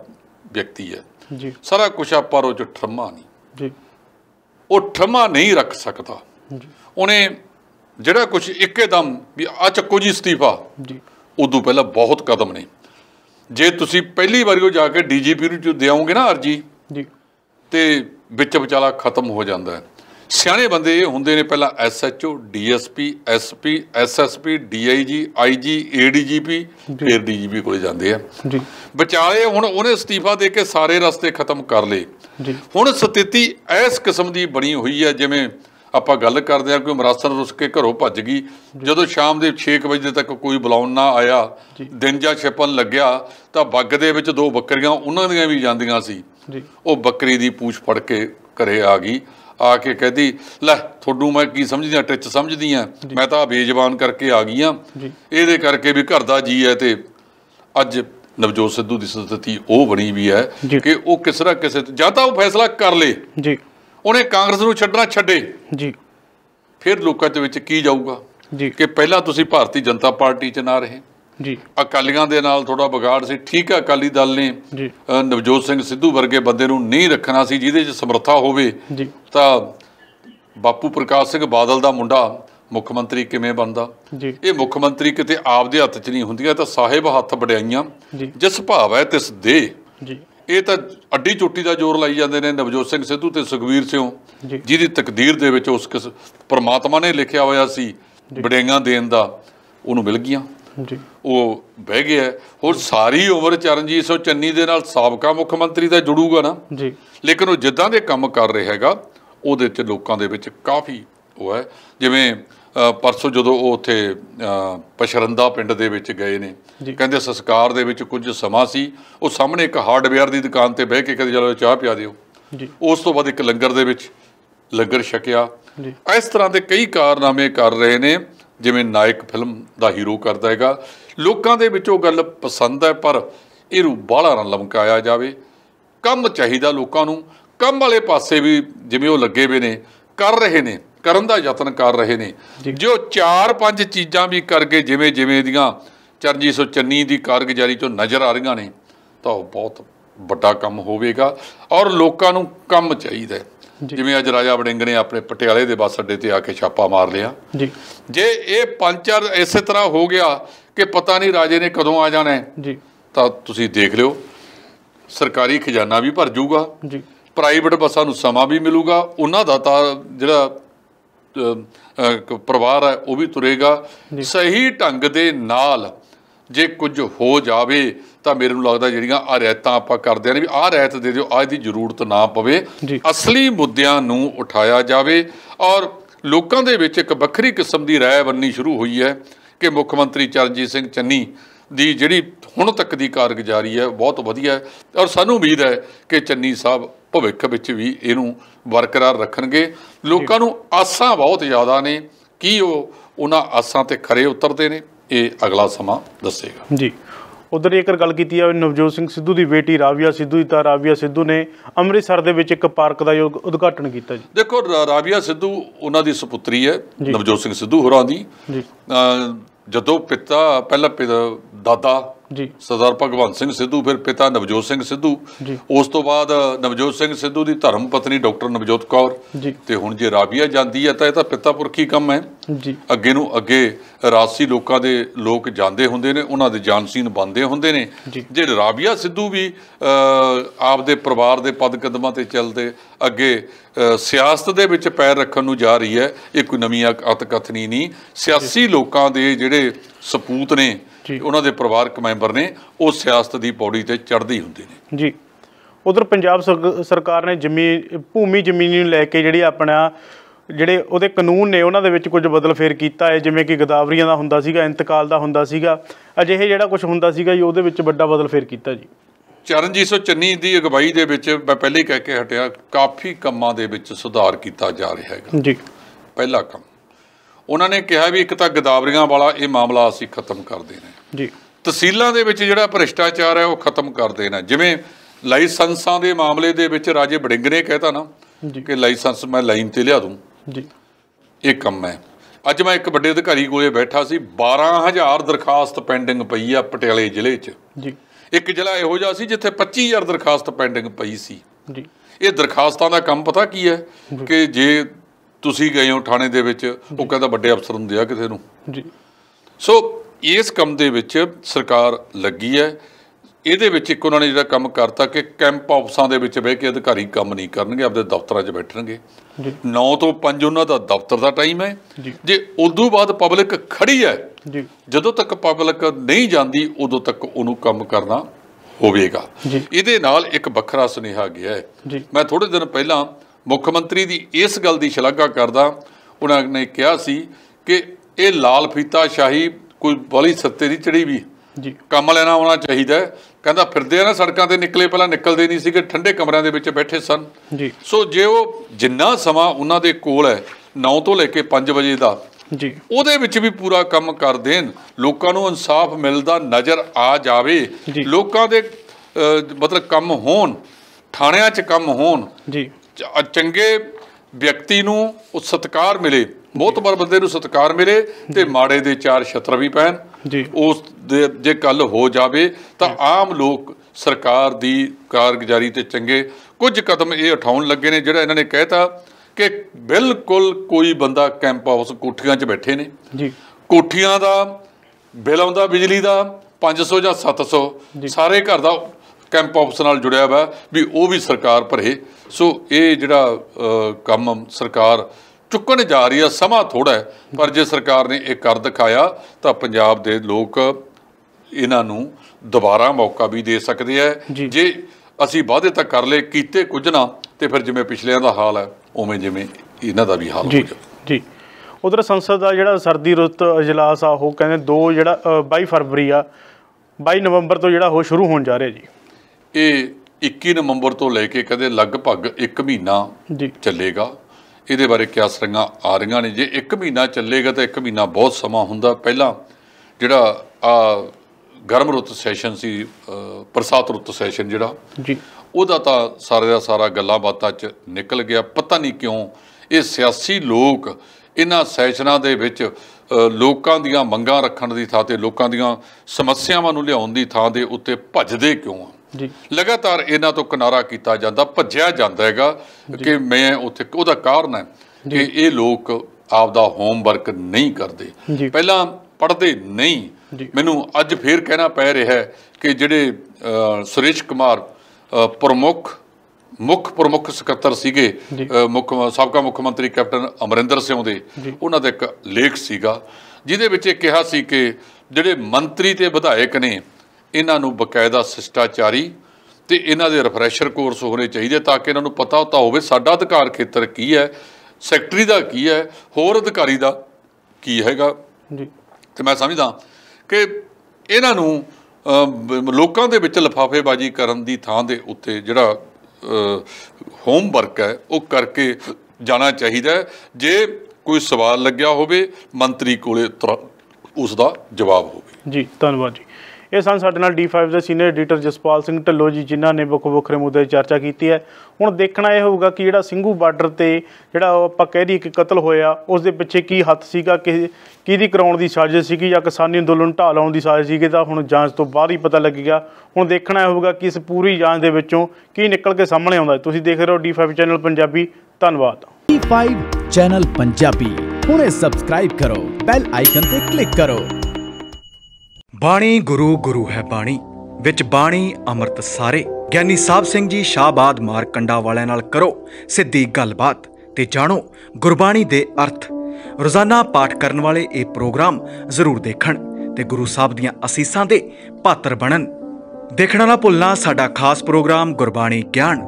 ਵਿਅਕਤੀ ਹੈ ਜੀ ਸਾਰਾ ਕੁਝ ਆ ਪਰ ਉਹ ਜੋ ਠਰਮਾ ਨਹੀਂ ਜੀ ਉਹ ਠਰਮਾ ਨਹੀਂ ਰੱਖ ਸਕਦਾ ਜੀ ਉਹਨੇ ਜਿਹੜਾ ਕੁਝ ਇੱਕੇਦਮ ਵੀ ਆ ਚੱਕੋ ਜੀ ਜੀ ਉਦੋਂ ਪਹਿਲਾਂ ਬਹੁਤ ਕਦਮ ਨੇ ਜੇ ਤੁਸੀਂ ਪਹਿਲੀ ਵਾਰੀ ਉਹ ਜਾ ਕੇ ਡੀਜੀਪੀ ਨੂੰ ਜੋ ਦਿਓਗੇ ਨਾ ਅਰਜੀ ਜੀ ਤੇ ਵਿੱਚ ਵਿਚਾਲਾ ਖਤਮ ਹੋ ਜਾਂਦਾ ਹੈ ਸਿਆਣੇ ਬੰਦੇ ਹੁੰਦੇ ਨੇ ਪਹਿਲਾਂ SHO DSP SP SSP DIG IG ADGP ਫਿਰ ਡੀਜੀਪੀ ਕੋਲ ਜਾਂਦੇ ਆ ਜੀ ਵਿਚਾਲੇ ਹੁਣ ਉਹਨੇ ਅਸਤੀਫਾ ਦੇ ਕੇ ਸਾਰੇ ਰਸਤੇ ਖਤਮ ਕਰ ਲਏ ਜੀ ਹੁਣ ਸਥਿਤੀ ਇਸ ਕਿਸਮ ਦੀ ਬਣੀ ਹੋਈ ਹੈ ਜਿਵੇਂ ਆਪਾਂ ਗੱਲ ਕਰਦੇ ਆ ਕੋਈ ਮਰਾਸਨ ਰੁਸ ਕੇ ਘਰੋਂ ਭੱਜ ਗਈ ਜਦੋਂ ਸ਼ਾਮ ਦੇ 6 ਵਜੇ ਤੱਕ ਕੋਈ ਬੁਲਾਉਣ ਨਾ ਆਇਆ ਦਿਨ ਜਾਂ ਛਿਪਣ ਲੱਗਿਆ ਤਾਂ ਬੱਗ ਦੇ ਵਿੱਚ ਦੋ ਬੱਕਰੀਆਂ ਉਹਨਾਂ ਦੀਆਂ ਵੀ ਜਾਂਦੀਆਂ ਸੀ ਉਹ ਬੱਕਰੀ ਦੀ ਪੂਛ ਫੜ ਕੇ ਘਰੇ ਆ ਗਈ ਆ ਕੇ ਕਹਦੀ ਲੈ ਤੁਹਾਨੂੰ ਮੈਂ ਕੀ ਸਮਝਦੀ ਆ ਟਿੱਚ ਸਮਝਦੀ ਆ ਮੈਂ ਤਾਂ ਬੇਜ਼ਬਾਨ ਕਰਕੇ ਆ ਗਈ ਆ ਇਹਦੇ ਕਰਕੇ ਵੀ ਘਰ ਦਾ ਜੀ ਹੈ ਤੇ ਅੱਜ ਨਵਜੋਤ ਸਿੱਧੂ ਦੀ ਸਥਿਤੀ ਉਹ ਬਣੀ ਵੀ ਹੈ ਕਿ ਉਹ ਕਿਸਰਾ ਕਿਸੇ ਜਾਂ ਤਾਂ ਉਹ ਫੈਸਲਾ ਕਰ ਲੇ ਜੀ ਉਹਨੇ ਕਾਂਗਰਸ ਨੂੰ ਛੱਡਣਾ ਛੱਡੇ ਜੀ ਫਿਰ ਲੋਕਾਂ ਦੇ ਵਿੱਚ ਕੀ ਜਾਊਗਾ ਜੀ ਕਿ ਪਹਿਲਾਂ ਤੁਸੀਂ ਭਾਰਤੀ ਜਨਤਾ ਪਾਰਟੀ 'ਚ ਨਾ ਰਹੇ ਜੀ ਅਕਾਲੀਆਂ ਦੇ ਨਾਲ ਥੋੜਾ ਵਿਗਾੜ ਸੀ ਠੀਕ ਹੈ ਅਕਾਲੀ ਦਲ ਨੇ ਨਵਜੋਤ ਸਿੰਘ ਸਿੱਧੂ ਵਰਗੇ ਬੰਦੇ ਨੂੰ ਨਹੀਂ ਰੱਖਣਾ ਸੀ ਜਿਹਦੇ 'ਚ ਸਮਰੱਥਾ ਹੋਵੇ ਤਾਂ ਬਾਪੂ ਪ੍ਰਕਾਸ਼ ਸਿੰਘ ਬਾਦਲ ਦਾ ਮੁੰਡਾ ਮੁੱਖ ਮੰਤਰੀ ਕਿਵੇਂ ਬਣਦਾ ਇਹ ਮੁੱਖ ਮੰਤਰੀ ਕਿਤੇ ਆਪਦੇ ਹੱਥ 'ਚ ਨਹੀਂ ਹੁੰਦੀਆਂ ਤਾਂ ਸਾਹਿਬ ਹੱਥ ਵਡਿਆਈਆਂ ਜਿਸ ਭਾਵ ਹੈ ਤਿਸ ਦੇ ਇਹ ਤਾਂ ਅੱਡੀ ਚੋਟੀ ਦਾ ਜ਼ੋਰ ਲਾਈ ਜਾਂਦੇ ਨੇ ਨਵਜੋਤ ਸਿੰਘ ਸਿੱਧੂ ਤੇ ਸੁਖਵੀਰ ਸਿੰਘ ਜਿਹਦੀ ਤਕਦੀਰ ਦੇ ਵਿੱਚ ਉਸ ਕਿਸ ਪਰਮਾਤਮਾ ਨੇ ਲਿਖਿਆ ਹੋਇਆ ਸੀ ਵਡਿਆਈਆਂ ਦੇਣ ਦਾ ਉਹਨੂੰ ਮਿਲ ਗਈਆਂ ਉਹ ਬਹਿ ਗਿਆ ਹੋਰ ਸਾਰੀ ਉਮਰ ਚਰਨਜੀਤ ਸਿੰਘ ਚੰਨੀ ਦੇ ਨਾਲ ਸਾਬਕਾ ਮੁੱਖ ਮੰਤਰੀ ਦਾ ਜੁੜੂਗਾ ਨਾ ਜੀ ਲੇਕਿਨ ਉਹ ਜਿੱਦਾਂ ਦੇ ਕੰਮ ਕਰ ਰਿਹਾ ਹੈਗਾ ਉਹਦੇ ਚ ਲੋਕਾਂ ਦੇ ਵਿੱਚ ਕਾਫੀ ਉਹ ਹੈ ਜਿਵੇਂ ਪਰਸੋਂ ਜਦੋਂ ਉਹ ਉੱਥੇ ਪਸ਼ਰੰਦਾ ਪਿੰਡ ਦੇ ਵਿੱਚ ਗਏ ਨੇ ਕਹਿੰਦੇ ਸੰਸਕਾਰ ਦੇ ਵਿੱਚ ਕੁਝ ਸਮਾਂ ਸੀ ਉਹ ਸਾਹਮਣੇ ਇੱਕ ਹਾਰਡਵੇਅਰ ਦੀ ਦੁਕਾਨ ਤੇ ਬਹਿ ਕੇ ਕਹਿੰਦੇ ਚਲੋ ਚਾਹ ਪਿਆ ਦਿਓ ਉਸ ਤੋਂ ਬਾਅਦ ਇੱਕ ਲੰਗਰ ਦੇ ਵਿੱਚ ਲੰਗਰ ਛਕਿਆ ਇਸ ਤਰ੍ਹਾਂ ਦੇ ਕਈ ਕਾਰਨਾਮੇ ਕਰ ਰਹੇ ਨੇ ਜਿਵੇਂ ਨਾਇਕ ਫਿਲਮ ਦਾ ਹੀਰੋ ਕਰਦਾ ਹੈਗਾ ਲੋਕਾਂ ਦੇ ਵਿੱਚ ਉਹ ਗੱਲ ਪਸੰਦ ਹੈ ਪਰ ਇਹਨੂੰ ਬਾਹਲਾ ਨਾ ਲਮਕਾਇਆ ਜਾਵੇ ਕੰਮ ਚਾਹੀਦਾ ਲੋਕਾਂ ਨੂੰ ਕੰਮ ਵਾਲੇ ਪਾਸੇ ਵੀ ਜਿਵੇਂ ਉਹ ਲੱਗੇ ਵੇ ਨੇ ਕਰ ਰਹੇ ਨੇ ਕਰਨ ਦਾ ਯਤਨ ਕਰ ਰਹੇ ਨੇ ਜੋ 4-5 ਚੀਜ਼ਾਂ ਵੀ ਕਰਕੇ ਜਿਵੇਂ ਜਿਵੇਂ ਦੀਆਂ ਚਰਜੀ ਸੋ ਚੰਨੀ ਦੀ ਕਾਰਗੁਜ਼ਾਰੀ ਤੋਂ ਨਜ਼ਰ ਆ ਰਹੀਆਂ ਨੇ ਤਾਂ ਉਹ ਬਹੁਤ ਵੱਡਾ ਕੰਮ ਹੋਵੇਗਾ ਔਰ ਲੋਕਾਂ ਨੂੰ ਕੰਮ ਚਾਹੀਦਾ ਜਿਵੇਂ ਅੱਜ ਰਾਜਾ ਵੜਿੰਗ ਨੇ ਆਪਣੇ ਪਟਿਆਲੇ ਦੇ ਬੱਸ ਅੱਡੇ ਤੇ ਆ ਕੇ ਛਾਪਾ ਮਾਰ ਲਿਆ ਜੀ ਜੇ ਇਹ ਪੰਚਰ ਇਸੇ ਤਰ੍ਹਾਂ ਹੋ ਗਿਆ ਕਿ ਪਤਾ ਨਹੀਂ ਰਾਜੇ ਨੇ ਕਦੋਂ ਆ ਜਾਣਾ ਜੀ ਤਾਂ ਤੁਸੀਂ ਦੇਖ ਲਿਓ ਸਰਕਾਰੀ ਖਜ਼ਾਨਾ ਵੀ ਭਰ ਜਾਊਗਾ ਜੀ ਪ੍ਰਾਈਵੇਟ ਬੱਸਾਂ ਨੂੰ ਸਮਾਂ ਵੀ ਮਿਲੂਗਾ ਉਹਨਾਂ ਦਾ ਤਾਂ ਜਿਹੜਾ ਪਰਿਵਾਰ ਹੈ ਉਹ ਵੀ ਤੁਰੇਗਾ ਸਹੀ ਢੰਗ ਦੇ ਨਾਲ ਜੇ ਕੁਝ ਹੋ ਜਾਵੇ ਤਾਂ ਮੇਰੇ ਨੂੰ ਲੱਗਦਾ ਜਿਹੜੀਆਂ ਆ ਰਹਿਤਾਂ ਆਪਾਂ ਕਰਦੇ ਆਂ ਵੀ ਆ ਰਹਿਤ ਦੇ ਦਿਓ ਅੱਜ ਦੀ ਜ਼ਰੂਰਤ ਨਾ ਪਵੇ ਅਸਲੀ ਮੁੱਦਿਆਂ ਨੂੰ ਉਠਾਇਆ ਜਾਵੇ ਔਰ ਲੋਕਾਂ ਦੇ ਵਿੱਚ ਇੱਕ ਵੱਖਰੀ ਕਿਸਮ ਦੀ ਰਾਇ ਬੰਨੀ ਸ਼ੁਰੂ ਹੋਈ ਹੈ ਕਿ ਮੁੱਖ ਮੰਤਰੀ ਚਰਨਜੀਤ ਸਿੰਘ ਚੰਨੀ ਦੀ ਜਿਹੜੀ ਹੁਣ ਤੱਕ ਦੀ ਕਾਰਗੁਜ਼ਾਰੀ ਹੈ ਬਹੁਤ ਵਧੀਆ ਹੈ ਔਰ ਸਾਨੂੰ ਉਮੀਦ ਹੈ ਕਿ ਚੰਨੀ ਸਾਹਿਬ ਭਵਿੱਖ ਵਿੱਚ ਵੀ ਇਹਨੂੰ ਬਰਕਰਾਰ ਰੱਖਣਗੇ ਲੋਕਾਂ ਨੂੰ ਆਸਾਂ ਬਹੁਤ ਜ਼ਿਆਦਾ ਨੇ ਕੀ ਉਹ ਉਹਨਾਂ ਆਸਾਂ ਤੇ ਖਰੇ ਉਤਰਦੇ ਨੇ ਇਹ ਅਗਲਾ ਸਮਾਂ ਦੱਸੇਗਾ ਜੀ ਉਧਰ ਜੇਕਰ ਗੱਲ ਕੀਤੀ ਜਾਵੇ ਨਵਜੋਤ ਸਿੰਘ ਸਿੱਧੂ ਦੀ ਬੇਟੀ ਰਾਵੀਆ ਸਿੱਧੂ ਦੀ ਤਾਂ ਰਾਵੀਆ ਸਿੱਧੂ ਨੇ ਅੰਮ੍ਰਿਤਸਰ ਦੇ ਵਿੱਚ ਇੱਕ ਪਾਰਕ ਦਾ ਯੋਗ ਉਦਘਾਟਨ ਕੀਤਾ ਜੀ ਦੇਖੋ ਰਾਵੀਆ ਸਿੱਧੂ ਉਹਨਾਂ ਦੀ ਸੁਪੁੱਤਰੀ ਹੈ ਨਵਜੋਤ ਸਿੰਘ ਸਿੱਧੂ ਹੋਰਾਂ ਦੀ ਜਦੋਂ ਪਿਤਾ ਪਹਿਲਾ ਦਾਦਾ ਜੀ ਸਰਦਾਰ ਭਗਵੰਤ ਸਿੰਘ ਸਿੱਧੂ ਫਿਰ ਪਿਤਾ ਨਵਜੋਤ ਸਿੰਘ ਸਿੱਧੂ ਉਸ ਤੋਂ ਬਾਅਦ ਨਵਜੋਤ ਸਿੰਘ ਸਿੱਧੂ ਦੀ ਧਰਮ ਪਤਨੀ ਡਾਕਟਰ ਨਵਜੋਤ ਕੌਰ ਤੇ ਹੁਣ ਜੇ ਰਾਬੀਆ ਜਾਂਦੀ ਹੈ ਤਾਂ ਇਹ ਤਾਂ ਪਿਤਾ ਪੁਰਖੀ ਕੰਮ ਹੈ ਜੀ ਅੱਗੇ ਨੂੰ ਅੱਗੇ ਰਾਸੀ ਲੋਕਾਂ ਦੇ ਲੋਕ ਜਾਂਦੇ ਹੁੰਦੇ ਨੇ ਉਹਨਾਂ ਦੇ ਜਾਨਸੀਨ ਬੰਦੇ ਹੁੰਦੇ ਨੇ ਜੇ ਰਾਬੀਆ ਸਿੱਧੂ ਵੀ ਆਪਦੇ ਪਰਿਵਾਰ ਦੇ ਪਦ ਕਦਮਾਂ ਤੇ ਚੱਲਦੇ ਅੱਗੇ ਸਿਆਸਤ ਦੇ ਵਿੱਚ ਪੈਰ ਰੱਖਣ ਨੂੰ ਜਾ ਰਹੀ ਹੈ ਇਹ ਕੋਈ ਨਵੀਂ ਅਤਕਥਨੀ ਨਹੀਂ ਸਿਆਸੀ ਲੋਕਾਂ ਦੇ ਜਿਹੜੇ ਸਪੂਤ ਨੇ ਜੀ ਉਹਨਾਂ ਦੇ ਪਰਿਵਾਰਕ ਮੈਂਬਰ ਨੇ ਉਹ ਸਿਆਸਤ ਦੀ ਪੌੜੀ ਤੇ ਚੜ੍ਹਦੇ ਹੁੰਦੇ ਨੇ ਜੀ ਉਧਰ ਪੰਜਾਬ ਸਰਕਾਰ ਨੇ ਜ਼ਮੀਨ ਭੂਮੀ ਜ਼ਮੀਨੀ ਨੂੰ ਲੈ ਕੇ ਜਿਹੜੀ ਆਪਣਾ ਜਿਹੜੇ ਉਹਦੇ ਕਾਨੂੰਨ ਨੇ ਉਹਨਾਂ ਦੇ ਵਿੱਚ ਕੁਝ ਬਦਲ ਫੇਰ ਕੀਤਾ ਹੈ ਜਿਵੇਂ ਕਿ ਗਦਾਵਰੀਆਂ ਦਾ ਹੁੰਦਾ ਸੀਗਾ ਇੰਤਕਾਲ ਦਾ ਹੁੰਦਾ ਸੀਗਾ ਅਜਿਹੇ ਜਿਹੜਾ ਕੁਝ ਹੁੰਦਾ ਸੀਗਾ ਜੀ ਉਹਦੇ ਵਿੱਚ ਵੱਡਾ ਬਦਲ ਫੇਰ ਕੀਤਾ ਜੀ ਚਰਨਜੀਤ ਸੋ ਚੰਨੀ ਦੀ ਅਗਵਾਈ ਦੇ ਵਿੱਚ ਮੈਂ ਪਹਿਲੇ ਕਹਿ ਕੇ ਹਟਿਆ ਕਾਫੀ ਕੰਮਾਂ ਦੇ ਵਿੱਚ ਸੁਧਾਰ ਕੀਤਾ ਜਾ ਰਿਹਾ ਹੈਗਾ ਜੀ ਪਹਿਲਾ ਕੰਮ ਉਹਨਾਂ ਨੇ ਕਿਹਾ ਵੀ ਇੱਕ ਤਾਂ ਗਦਾਵਰੀਆਂ ਵਾਲਾ ਇਹ ਮਾਮਲਾ ਅਸੀਂ ਖਤਮ ਕਰ ਦੇਣਾ ਜੀ ਤਹਿਸੀਲਾਂ ਦੇ ਵਿੱਚ ਜਿਹੜਾ ਭ੍ਰਿਸ਼ਟਾਚਾਰ ਹੈ ਉਹ ਖਤਮ ਕਰ ਦੇਣਾ ਜਿਵੇਂ ਲਾਇਸੈਂਸਾਂ ਦੇ ਮਾਮਲੇ ਦੇ ਵਿੱਚ ਰਾਜੇ ਬੜਿੰਗ ਨੇ ਕਹਿਤਾ ਨਾ ਕਿ ਲਾਇਸੈਂਸ ਮੈਂ ਲਾਈਨ ਤੇ ਲਿਆ ਦੂੰ ਜੀ ਇਹ ਕੰਮ ਹੈ ਅੱਜ ਮੈਂ ਇੱਕ ਵੱਡੇ ਅਧਿਕਾਰੀ ਕੋਲੇ ਬੈਠਾ ਸੀ 12000 ਦਰਖਾਸਤ ਪੈਂਡਿੰਗ ਪਈ ਆ ਪਟਿਆਲੇ ਜ਼ਿਲ੍ਹੇ 'ਚ ਜੀ ਇੱਕ ਜ਼ਿਲ੍ਹਾ ਇਹੋ ਜਿਹਾ ਸੀ ਜਿੱਥੇ 25000 ਦਰਖਾਸਤ ਪੈਂਡਿੰਗ ਪਈ ਸੀ ਜੀ ਇਹ ਦਰਖਾਸਤਾਂ ਦਾ ਕੰਮ ਪਤਾ ਕੀ ਹੈ ਕਿ ਜੇ ਤੁਸੀਂ ਗਏ ਹੋ ਥਾਣੇ ਦੇ ਵਿੱਚ ਉਹ ਕਹਿੰਦਾ ਵੱਡੇ ਅਫਸਰ ਹੁੰਦੇ ਆ ਕਿਸੇ ਨੂੰ ਜੀ ਸੋ ਇਸ ਕੰਮ ਦੇ ਵਿੱਚ ਸਰਕਾਰ ਲੱਗੀ ਹੈ ਇਹਦੇ ਵਿੱਚ ਇੱਕ ਉਹਨਾਂ ਨੇ ਜਿਹੜਾ ਕੰਮ ਕਰਤਾ ਕਿ ਕੈਂਪ ਆਫਸਾਂ ਦੇ ਵਿੱਚ ਬਹਿ ਕੇ ਅਧਿਕਾਰੀ ਕੰਮ ਨਹੀਂ ਕਰਨਗੇ ਆਪਦੇ ਦਫ਼ਤਰਾਂ 'ਚ ਬੈਠਣਗੇ 9 ਤੋਂ 5 ਉਹਨਾਂ ਦਾ ਦਫ਼ਤਰ ਦਾ ਟਾਈਮ ਹੈ ਜੇ ਉਦੋਂ ਬਾਅਦ ਪਬਲਿਕ ਖੜੀ ਹੈ ਜਦੋਂ ਤੱਕ ਪਬਲਿਕ ਨਹੀਂ ਜਾਂਦੀ ਉਦੋਂ ਤੱਕ ਉਹਨੂੰ ਕੰਮ ਕਰਨਾ ਹੋਵੇਗਾ ਇਹਦੇ ਨਾਲ ਇੱਕ ਵੱਖਰਾ ਸੁਨੇਹਾ ਗਿਆ ਹੈ ਮੈਂ ਥੋੜੇ ਦਿਨ ਪਹਿਲਾਂ ਮੁੱਖ ਮੰਤਰੀ ਦੀ ਇਸ ਗੱਲ ਦੀ ਸ਼ਲਾਘਾ ਕਰਦਾ ਉਹਨਾਂ ਨੇ ਕਿਹਾ ਸੀ ਕਿ ਇਹ ਲਾਲ ਫੀਤਾ ਸ਼ਾਹੀ ਕੋਈ ਬਾਲੀ ਸੱਤੇ ਦੀ ਚੜੀ ਵੀ ਜੀ ਕੰਮ ਲੈਣਾ ਆਉਣਾ ਚਾਹੀਦਾ ਕਹਿੰਦਾ ਫਿਰਦੇ ਆ ਨਾ ਸੜਕਾਂ ਤੇ ਨਿਕਲੇ ਪਹਿਲਾਂ ਨਿਕਲਦੇ ਨਹੀਂ ਸੀਗੇ ਠੰਡੇ ਕਮਰਿਆਂ ਦੇ ਵਿੱਚ ਬੈਠੇ ਸਨ ਜੀ ਸੋ ਜੇ ਉਹ ਜਿੰਨਾ ਸਮਾਂ ਉਹਨਾਂ ਦੇ ਕੋਲ ਹੈ 9 ਤੋਂ ਲੈ ਕੇ 5 ਵਜੇ ਦਾ ਜੀ ਉਹਦੇ ਵਿੱਚ ਵੀ ਪੂਰਾ ਕੰਮ ਕਰ ਦੇਣ ਲੋਕਾਂ ਨੂੰ ਇਨਸਾਫ ਮਿਲਦਾ ਨਜ਼ਰ ਆ ਜਾਵੇ ਲੋਕਾਂ ਦੇ ਮਤਲਬ ਕੰਮ ਹੋਣ ਥਾਣਿਆਂ 'ਚ ਕੰਮ ਹੋਣ ਜੀ ਚੰਗੇ ਵਿਅਕਤੀ ਨੂੰ ਉਹ ਸਤਕਾਰ ਮਿਲੇ ਬਹੁਤ ਵਾਰ ਬੰਦੇ ਨੂੰ ਸਤਕਾਰ ਮਿਲੇ ਤੇ ਮਾੜੇ ਦੇ ਚਾਰ ਛਤਰ ਵੀ ਪੈਣ ਜੀ ਉਸ ਦੇ ਜੇ ਕੱਲ ਹੋ ਜਾਵੇ ਤਾਂ ਆਮ ਲੋਕ ਸਰਕਾਰ ਦੀ ਕਾਰਗੁਜ਼ਾਰੀ ਤੇ ਚੰਗੇ ਕੁਝ ਕਦਮ ਇਹ ਉਠਾਉਣ ਲੱਗੇ ਨੇ ਜਿਹੜਾ ਇਹਨਾਂ ਨੇ ਕਹਿਤਾ ਕਿ ਬਿਲਕੁਲ ਕੋਈ ਬੰਦਾ ਕੈਂਪ ਹਾਊਸ ਕੋਠੀਆਂ 'ਚ ਬੈਠੇ ਨੇ ਜੀ ਕੋਠੀਆਂ ਦਾ ਬਿੱਲ ਆਉਂਦਾ ਬਿਜਲੀ ਦਾ 500 ਜਾਂ 700 ਸਾਰੇ ਘਰ ਦਾ ਕੈਂਪ ਹਾਊਸ ਨਾਲ ਜੁੜਿਆ ਹੋਇਆ ਵੀ ਉਹ ਵੀ ਸਰਕਾਰ ਭਰੇ ਸੋ ਇਹ ਜਿਹੜਾ ਕੰਮ ਸਰਕਾਰ ਚੁੱਕਣ ਜਾ ਰਹੀ ਆ ਸਮਾਂ ਥੋੜਾ ਹੈ ਪਰ ਜੇ ਸਰਕਾਰ ਨੇ ਇਹ ਕਰ ਦਿਖਾਇਆ ਤਾਂ ਪੰਜਾਬ ਦੇ ਲੋਕ ਇਹਨਾਂ ਨੂੰ ਦੁਬਾਰਾ ਮੌਕਾ ਵੀ ਦੇ ਸਕਦੇ ਆ ਜੇ ਅਸੀਂ ਵਾਅਦੇ ਤਾਂ ਕਰ ਲਏ ਕੀਤੇ ਕੁਝ ਨਾ ਤੇ ਫਿਰ ਜਿਵੇਂ ਪਿਛਲਿਆਂ ਦਾ ਹਾਲ ਹੈ ਉਵੇਂ ਜਿਵੇਂ ਇਹਨਾਂ ਦਾ ਵੀ ਹਾਲ ਹੋ ਜਾ ਜੀ ਉਧਰ ਸੰਸਦ ਦਾ ਜਿਹੜਾ ਸਰਦੀ ਰੁੱਤ اجلاس ਆ ਉਹ ਕਹਿੰਦੇ 2 ਜਿਹੜਾ 22 ਫਰਵਰੀ ਆ 22 ਨਵੰਬਰ ਤੋਂ ਜਿਹੜਾ ਉਹ ਸ਼ੁਰੂ ਹੋਣ ਜਾ ਰਿਹਾ ਜੀ ਇਹ 21 ਨਵੰਬਰ ਤੋਂ ਲੈ ਕੇ ਕਹਿੰਦੇ ਲਗਭਗ 1 ਮਹੀਨਾ ਚੱਲੇਗਾ ਇਹਦੇ ਬਾਰੇ ਸਰੰਗਾਂ ਆ ਰਹੀਆਂ ਨੇ ਜੇ 1 ਮਹੀਨਾ ਚੱਲੇਗਾ ਤਾਂ 1 ਮਹੀਨਾ ਬਹੁਤ ਸਮਾਂ ਹੁੰਦਾ ਪਹਿਲਾਂ ਜਿਹੜਾ ਆ ਗਰਮ ਰੁੱਤ ਸੈਸ਼ਨ ਸੀ ਪ੍ਰਸਾਤ ਰੁੱਤ ਸੈਸ਼ਨ ਜਿਹੜਾ ਜੀ ਉਹਦਾ ਤਾਂ ਸਾਰੇ ਦਾ ਸਾਰਾ ਗੱਲਾਂ ਬਾਤਾਂ 'ਚ ਨਿਕਲ ਗਿਆ ਪਤਾ ਨਹੀਂ ਕਿਉਂ ਇਹ ਸਿਆਸੀ ਲੋਕ ਇਹਨਾਂ ਸੈਸ਼ਨਾਂ ਦੇ ਵਿੱਚ ਲੋਕਾਂ ਦੀਆਂ ਮੰਗਾਂ ਰੱਖਣ ਦੀ ਥਾਂ ਤੇ ਲੋਕਾਂ ਦੀਆਂ ਸਮੱਸਿਆਵਾਂ ਨੂੰ ਲਿਆਉਣ ਦੀ ਥਾਂ ਦੇ ਉੱਤੇ ਭੱਜਦੇ ਕਿਉਂ ਆ ਜੀ ਲਗਾਤਾਰ ਇਹਨਾਂ ਤੋਂ ਕਿਨਾਰਾ ਕੀਤਾ ਜਾਂਦਾ ਭੱਜਿਆ ਜਾਂਦਾ ਹੈਗਾ ਕਿ ਮੈਂ ਉੱਥੇ ਉਹਦਾ ਕਾਰਨ ਹੈ ਕਿ ਇਹ ਲੋਕ ਆਪਦਾ ਹੋਮਵਰਕ ਨਹੀਂ ਕਰਦੇ ਪਹਿਲਾਂ ਪੜ੍ਹਦੇ ਨਹੀਂ ਮੈਨੂੰ ਅੱਜ ਫੇਰ ਕਹਿਣਾ ਪੈ ਰਿਹਾ ਹੈ ਕਿ ਜਿਹੜੇ ਸੁਰੇਸ਼ ਕੁਮਾਰ ਪ੍ਰਮੁੱਖ ਮੁੱਖ ਪ੍ਰਮੁੱਖ ਸਕੱਤਰ ਸੀਗੇ ਮੁੱਖ ਸਾਬਕਾ ਮੁੱਖ ਮੰਤਰੀ ਕੈਪਟਨ ਅਮਰਿੰਦਰ ਸਿੰਘ ਦੇ ਉਹਨਾਂ ਦਾ ਇੱਕ ਲੇਖ ਸੀਗਾ ਜਿਹਦੇ ਵਿੱਚ ਇਹ ਕਿਹਾ ਸੀ ਕਿ ਜਿਹੜੇ ਮੰਤਰੀ ਤੇ ਵਿਧਾਇਕ ਨੇ ਇਹਨਾਂ ਨੂੰ ਬਕਾਇਦਾ ਸਿਸ਼ਟਾਚਾਰੀ ਤੇ ਇਹਨਾਂ ਦੇ ਰਿਫਰੈਸ਼ਰ ਕੋਰਸ ਹੋਣੇ ਚਾਹੀਦੇ ਤਾਂ ਕਿ ਇਹਨਾਂ ਨੂੰ ਪਤਾ ਤਾਂ ਹੋਵੇ ਸਾਡਾ ਅਧਿਕਾਰ ਖੇਤਰ ਕੀ ਹੈ ਸੈਕਟਰੀ ਦਾ ਕੀ ਹੈ ਹੋਰ ਅਧਿਕਾਰੀ ਦਾ ਕੀ ਹੈਗਾ ਜੀ ਤੇ ਮੈਂ ਸਮਝਦਾ ਕਿ ਇਹਨਾਂ ਨੂੰ ਲੋਕਾਂ ਦੇ ਵਿੱਚ ਲਫਾਫੇਬਾਜ਼ੀ ਕਰਨ ਦੀ ਥਾਂ ਦੇ ਉੱਤੇ ਜਿਹੜਾ ਹੋਮਵਰਕ ਹੈ ਉਹ ਕਰਕੇ ਜਾਣਾ ਚਾਹੀਦਾ ਜੇ ਕੋਈ ਸਵਾਲ ਲੱਗਿਆ ਹੋਵੇ ਮੰਤਰੀ ਕੋਲੇ ਉਸ ਦਾ ਜਵਾਬ ਹੋਵੇ ਜੀ ਧੰਨਵਾਦ ਜੀ ਇਹ ਸਨ ਸਾਡੇ ਨਾਲ D5 ਦੇ ਸੀਨੀਅਰ ਐਡੀਟਰ ਜਸਪਾਲ ਸਿੰਘ ਢੱਲੋ ਜੀ ਜਿਨ੍ਹਾਂ ਨੇ ਵੱਖ ਵੱਖਰੇ ਮੁੱਦੇ ਚਰਚਾ ਕੀਤੀ ਹੈ ਹੁਣ ਦੇਖਣਾ ਇਹ ਹੋਊਗਾ ਕਿ ਜਿਹੜਾ ਸਿੰਘੂ ਬਾਰਡਰ ਤੇ ਜਿਹੜਾ ਆਪਾਂ ਕਹਿ ਰਹੀ ਕਿ ਕਤਲ ਹੋਇਆ ਉਸ ਦੇ ਪਿੱਛੇ ਕੀ ਹੱਥ ਸੀਗਾ ਕਿ ਕਿਹਦੀ ਕਰਾਉਣ ਦੀ ਸਾਜ਼ਿਸ਼ ਸੀਗੀ ਜਾਂ ਕਿਸਾਨੀ ਅੰਦੋਲਨ ਢਾ ਲਾਉਣ ਦੀ ਸਾਜ਼ਿਸ਼ ਸੀਗੀ ਤਾਂ ਹੁਣ ਜਾਂਚ ਤੋਂ ਬਾਅਦ ਹੀ ਪਤਾ ਲੱਗੇਗਾ ਹੁਣ ਦੇਖਣਾ ਇਹ ਹੋਊਗਾ ਕਿ ਇਸ ਪੂਰੀ ਜਾਂਚ ਦੇ ਵਿੱਚੋਂ ਕੀ ਨਿਕਲ ਕੇ ਸਾਹਮਣੇ ਆਉਂਦਾ ਤੁਸੀਂ ਦੇਖ ਰਹੇ ਹੋ D5 ਚੈਨਲ ਪੰਜਾਬੀ ਧੰਨਵਾਦ D5 ਚੈਨਲ ਪੰਜਾਬੀ ਹੁਣੇ ਸਬਸਕ੍ਰਾਈਬ ਕਰੋ ਬੈਲ ਆਈਕਨ ਤੇ ਕਲਿੱਕ ਕਰੋ ਬਾਣੀ ਗੁਰੂ ਗੁਰੂ ਹੈ ਬਾਣੀ ਵਿੱਚ ਬਾਣੀ ਅੰਮ੍ਰਿਤ ਸਾਰੇ ਗਿਆਨੀ ਸਾਹਿਬ ਸਿੰਘ ਜੀ ਸ਼ਾਬਾਦ ਮਾਰਕੰਡਾ ਵਾਲਿਆਂ ਨਾਲ ਕਰੋ ਸਿੱਧੀ ਗੱਲਬਾਤ ਤੇ ਜਾਣੋ ਗੁਰਬਾਣੀ ਦੇ ਅਰਥ ਰੋਜ਼ਾਨਾ ਪਾਠ ਕਰਨ ਵਾਲੇ ਇਹ ਪ੍ਰੋਗਰਾਮ ਜ਼ਰੂਰ ਦੇਖਣ ਤੇ ਗੁਰੂ ਸਾਹਿਬ ਦੀਆਂ ਅਸੀਸਾਂ ਦੇ ਪਾਤਰ ਬਣਨ ਦੇਖਣਾ ਨਾ ਭੁੱਲਣਾ ਸਾਡਾ ਖਾਸ ਪ੍ਰੋਗਰਾਮ ਗੁਰਬਾਣੀ ਗਿਆਨ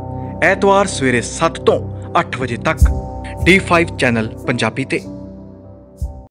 ਐਤਵਾਰ ਸਵੇਰੇ 7 ਤੋਂ 8 ਵਜੇ ਤੱਕ D5 ਚੈਨਲ ਪੰਜਾਬੀ ਤੇ